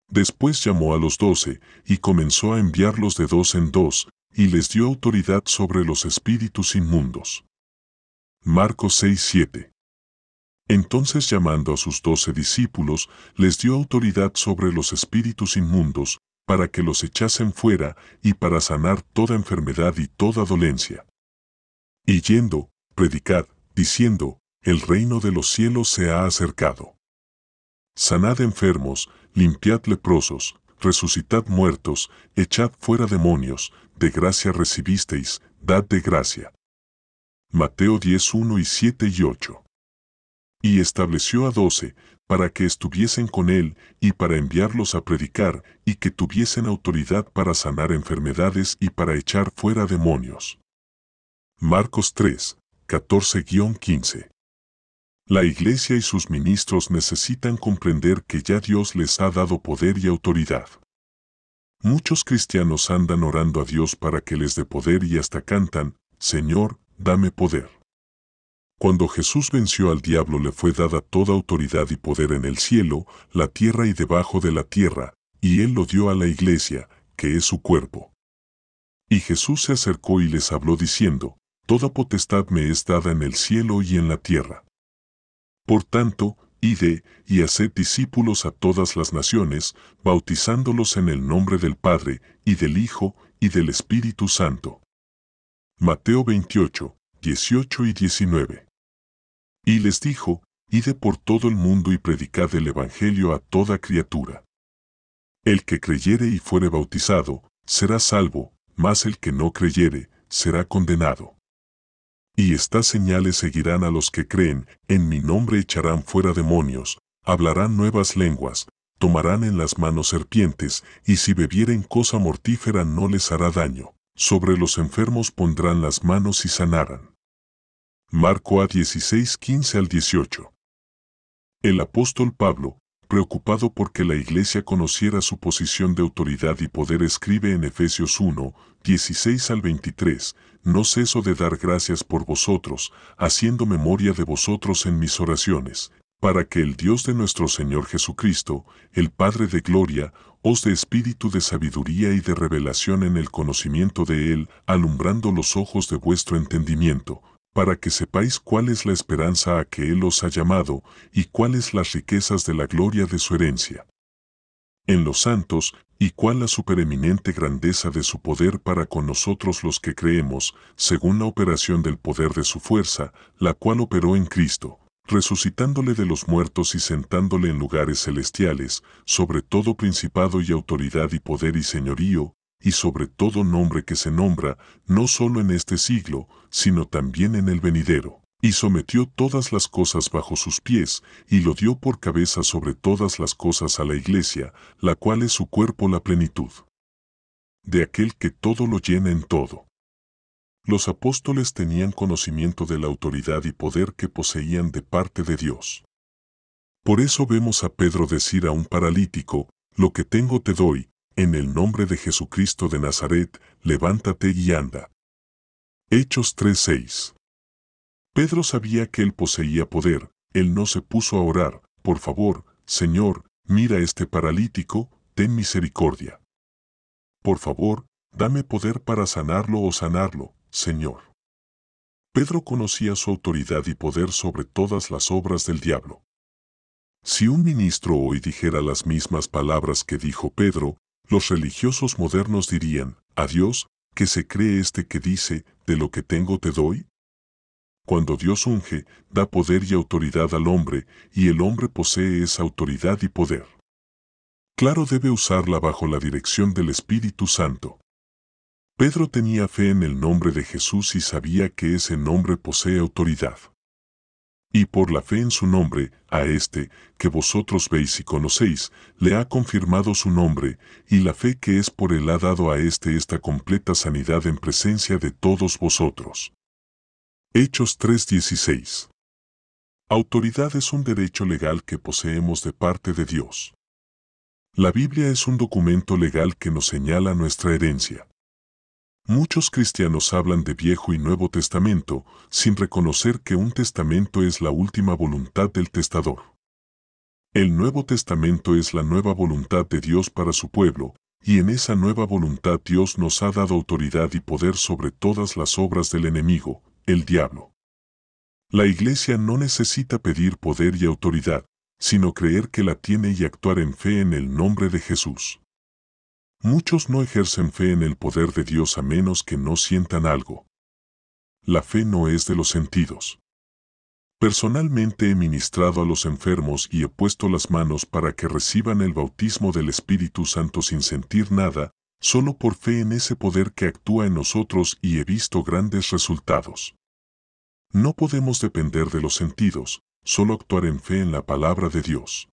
Después llamó a los doce, y comenzó a enviarlos de dos en dos, y les dio autoridad sobre los espíritus inmundos. Marcos 6:7. Entonces llamando a sus doce discípulos, les dio autoridad sobre los espíritus inmundos, para que los echasen fuera y para sanar toda enfermedad y toda dolencia. Y yendo, predicad, diciendo, el reino de los cielos se ha acercado. Sanad enfermos, limpiad leprosos, resucitad muertos, echad fuera demonios, de gracia recibisteis, dad de gracia. Mateo 10, 1 y 7 y 8. Y estableció a doce, para que estuviesen con él, y para enviarlos a predicar, y que tuviesen autoridad para sanar enfermedades y para echar fuera demonios. Marcos 3, 14-15. La iglesia y sus ministros necesitan comprender que ya Dios les ha dado poder y autoridad. Muchos cristianos andan orando a Dios para que les dé poder y hasta cantan, Señor, dame poder. Cuando Jesús venció al diablo le fue dada toda autoridad y poder en el cielo, la tierra y debajo de la tierra, y él lo dio a la iglesia, que es su cuerpo. Y Jesús se acercó y les habló diciendo, Toda potestad me es dada en el cielo y en la tierra. Por tanto, ide, y haced discípulos a todas las naciones, bautizándolos en el nombre del Padre, y del Hijo, y del Espíritu Santo Mateo 28, 18 y 19. Y les dijo, Ide por todo el mundo y predicad el Evangelio a toda criatura. El que creyere y fuere bautizado, será salvo, mas el que no creyere, será condenado. Y estas señales seguirán a los que creen, en mi nombre echarán fuera demonios, hablarán nuevas lenguas, tomarán en las manos serpientes, y si bebieren cosa mortífera no les hará daño sobre los enfermos pondrán las manos y sanarán. Marco a 16, 15 al 18. El apóstol Pablo, preocupado porque la iglesia conociera su posición de autoridad y poder, escribe en Efesios 1, 16 al 23, No ceso de dar gracias por vosotros, haciendo memoria de vosotros en mis oraciones, para que el Dios de nuestro Señor Jesucristo, el Padre de Gloria, os dé espíritu de sabiduría y de revelación en el conocimiento de Él, alumbrando los ojos de vuestro entendimiento, para que sepáis cuál es la esperanza a que Él os ha llamado y cuáles las riquezas de la gloria de su herencia. En los santos, y cuál la supereminente grandeza de su poder para con nosotros los que creemos, según la operación del poder de su fuerza, la cual operó en Cristo resucitándole de los muertos y sentándole en lugares celestiales, sobre todo principado y autoridad y poder y señorío, y sobre todo nombre que se nombra, no solo en este siglo, sino también en el venidero. Y sometió todas las cosas bajo sus pies, y lo dio por cabeza sobre todas las cosas a la iglesia, la cual es su cuerpo la plenitud. De aquel que todo lo llena en todo los apóstoles tenían conocimiento de la autoridad y poder que poseían de parte de Dios. Por eso vemos a Pedro decir a un paralítico, lo que tengo te doy, en el nombre de Jesucristo de Nazaret, levántate y anda. Hechos 3:6 Pedro sabía que él poseía poder, él no se puso a orar, por favor, Señor, mira este paralítico, ten misericordia. Por favor, dame poder para sanarlo o sanarlo, Señor. Pedro conocía su autoridad y poder sobre todas las obras del diablo. Si un ministro hoy dijera las mismas palabras que dijo Pedro, los religiosos modernos dirían, a Dios, que se cree este que dice, de lo que tengo te doy. Cuando Dios unge, da poder y autoridad al hombre, y el hombre posee esa autoridad y poder. Claro debe usarla bajo la dirección del Espíritu Santo. Pedro tenía fe en el nombre de Jesús y sabía que ese nombre posee autoridad. Y por la fe en su nombre, a este, que vosotros veis y conocéis, le ha confirmado su nombre, y la fe que es por él ha dado a este esta completa sanidad en presencia de todos vosotros. Hechos 3:16 Autoridad es un derecho legal que poseemos de parte de Dios. La Biblia es un documento legal que nos señala nuestra herencia. Muchos cristianos hablan de Viejo y Nuevo Testamento sin reconocer que un testamento es la última voluntad del testador. El Nuevo Testamento es la nueva voluntad de Dios para su pueblo, y en esa nueva voluntad Dios nos ha dado autoridad y poder sobre todas las obras del enemigo, el diablo. La iglesia no necesita pedir poder y autoridad, sino creer que la tiene y actuar en fe en el nombre de Jesús. Muchos no ejercen fe en el poder de Dios a menos que no sientan algo. La fe no es de los sentidos. Personalmente he ministrado a los enfermos y he puesto las manos para que reciban el bautismo del Espíritu Santo sin sentir nada, solo por fe en ese poder que actúa en nosotros y he visto grandes resultados. No podemos depender de los sentidos, solo actuar en fe en la palabra de Dios.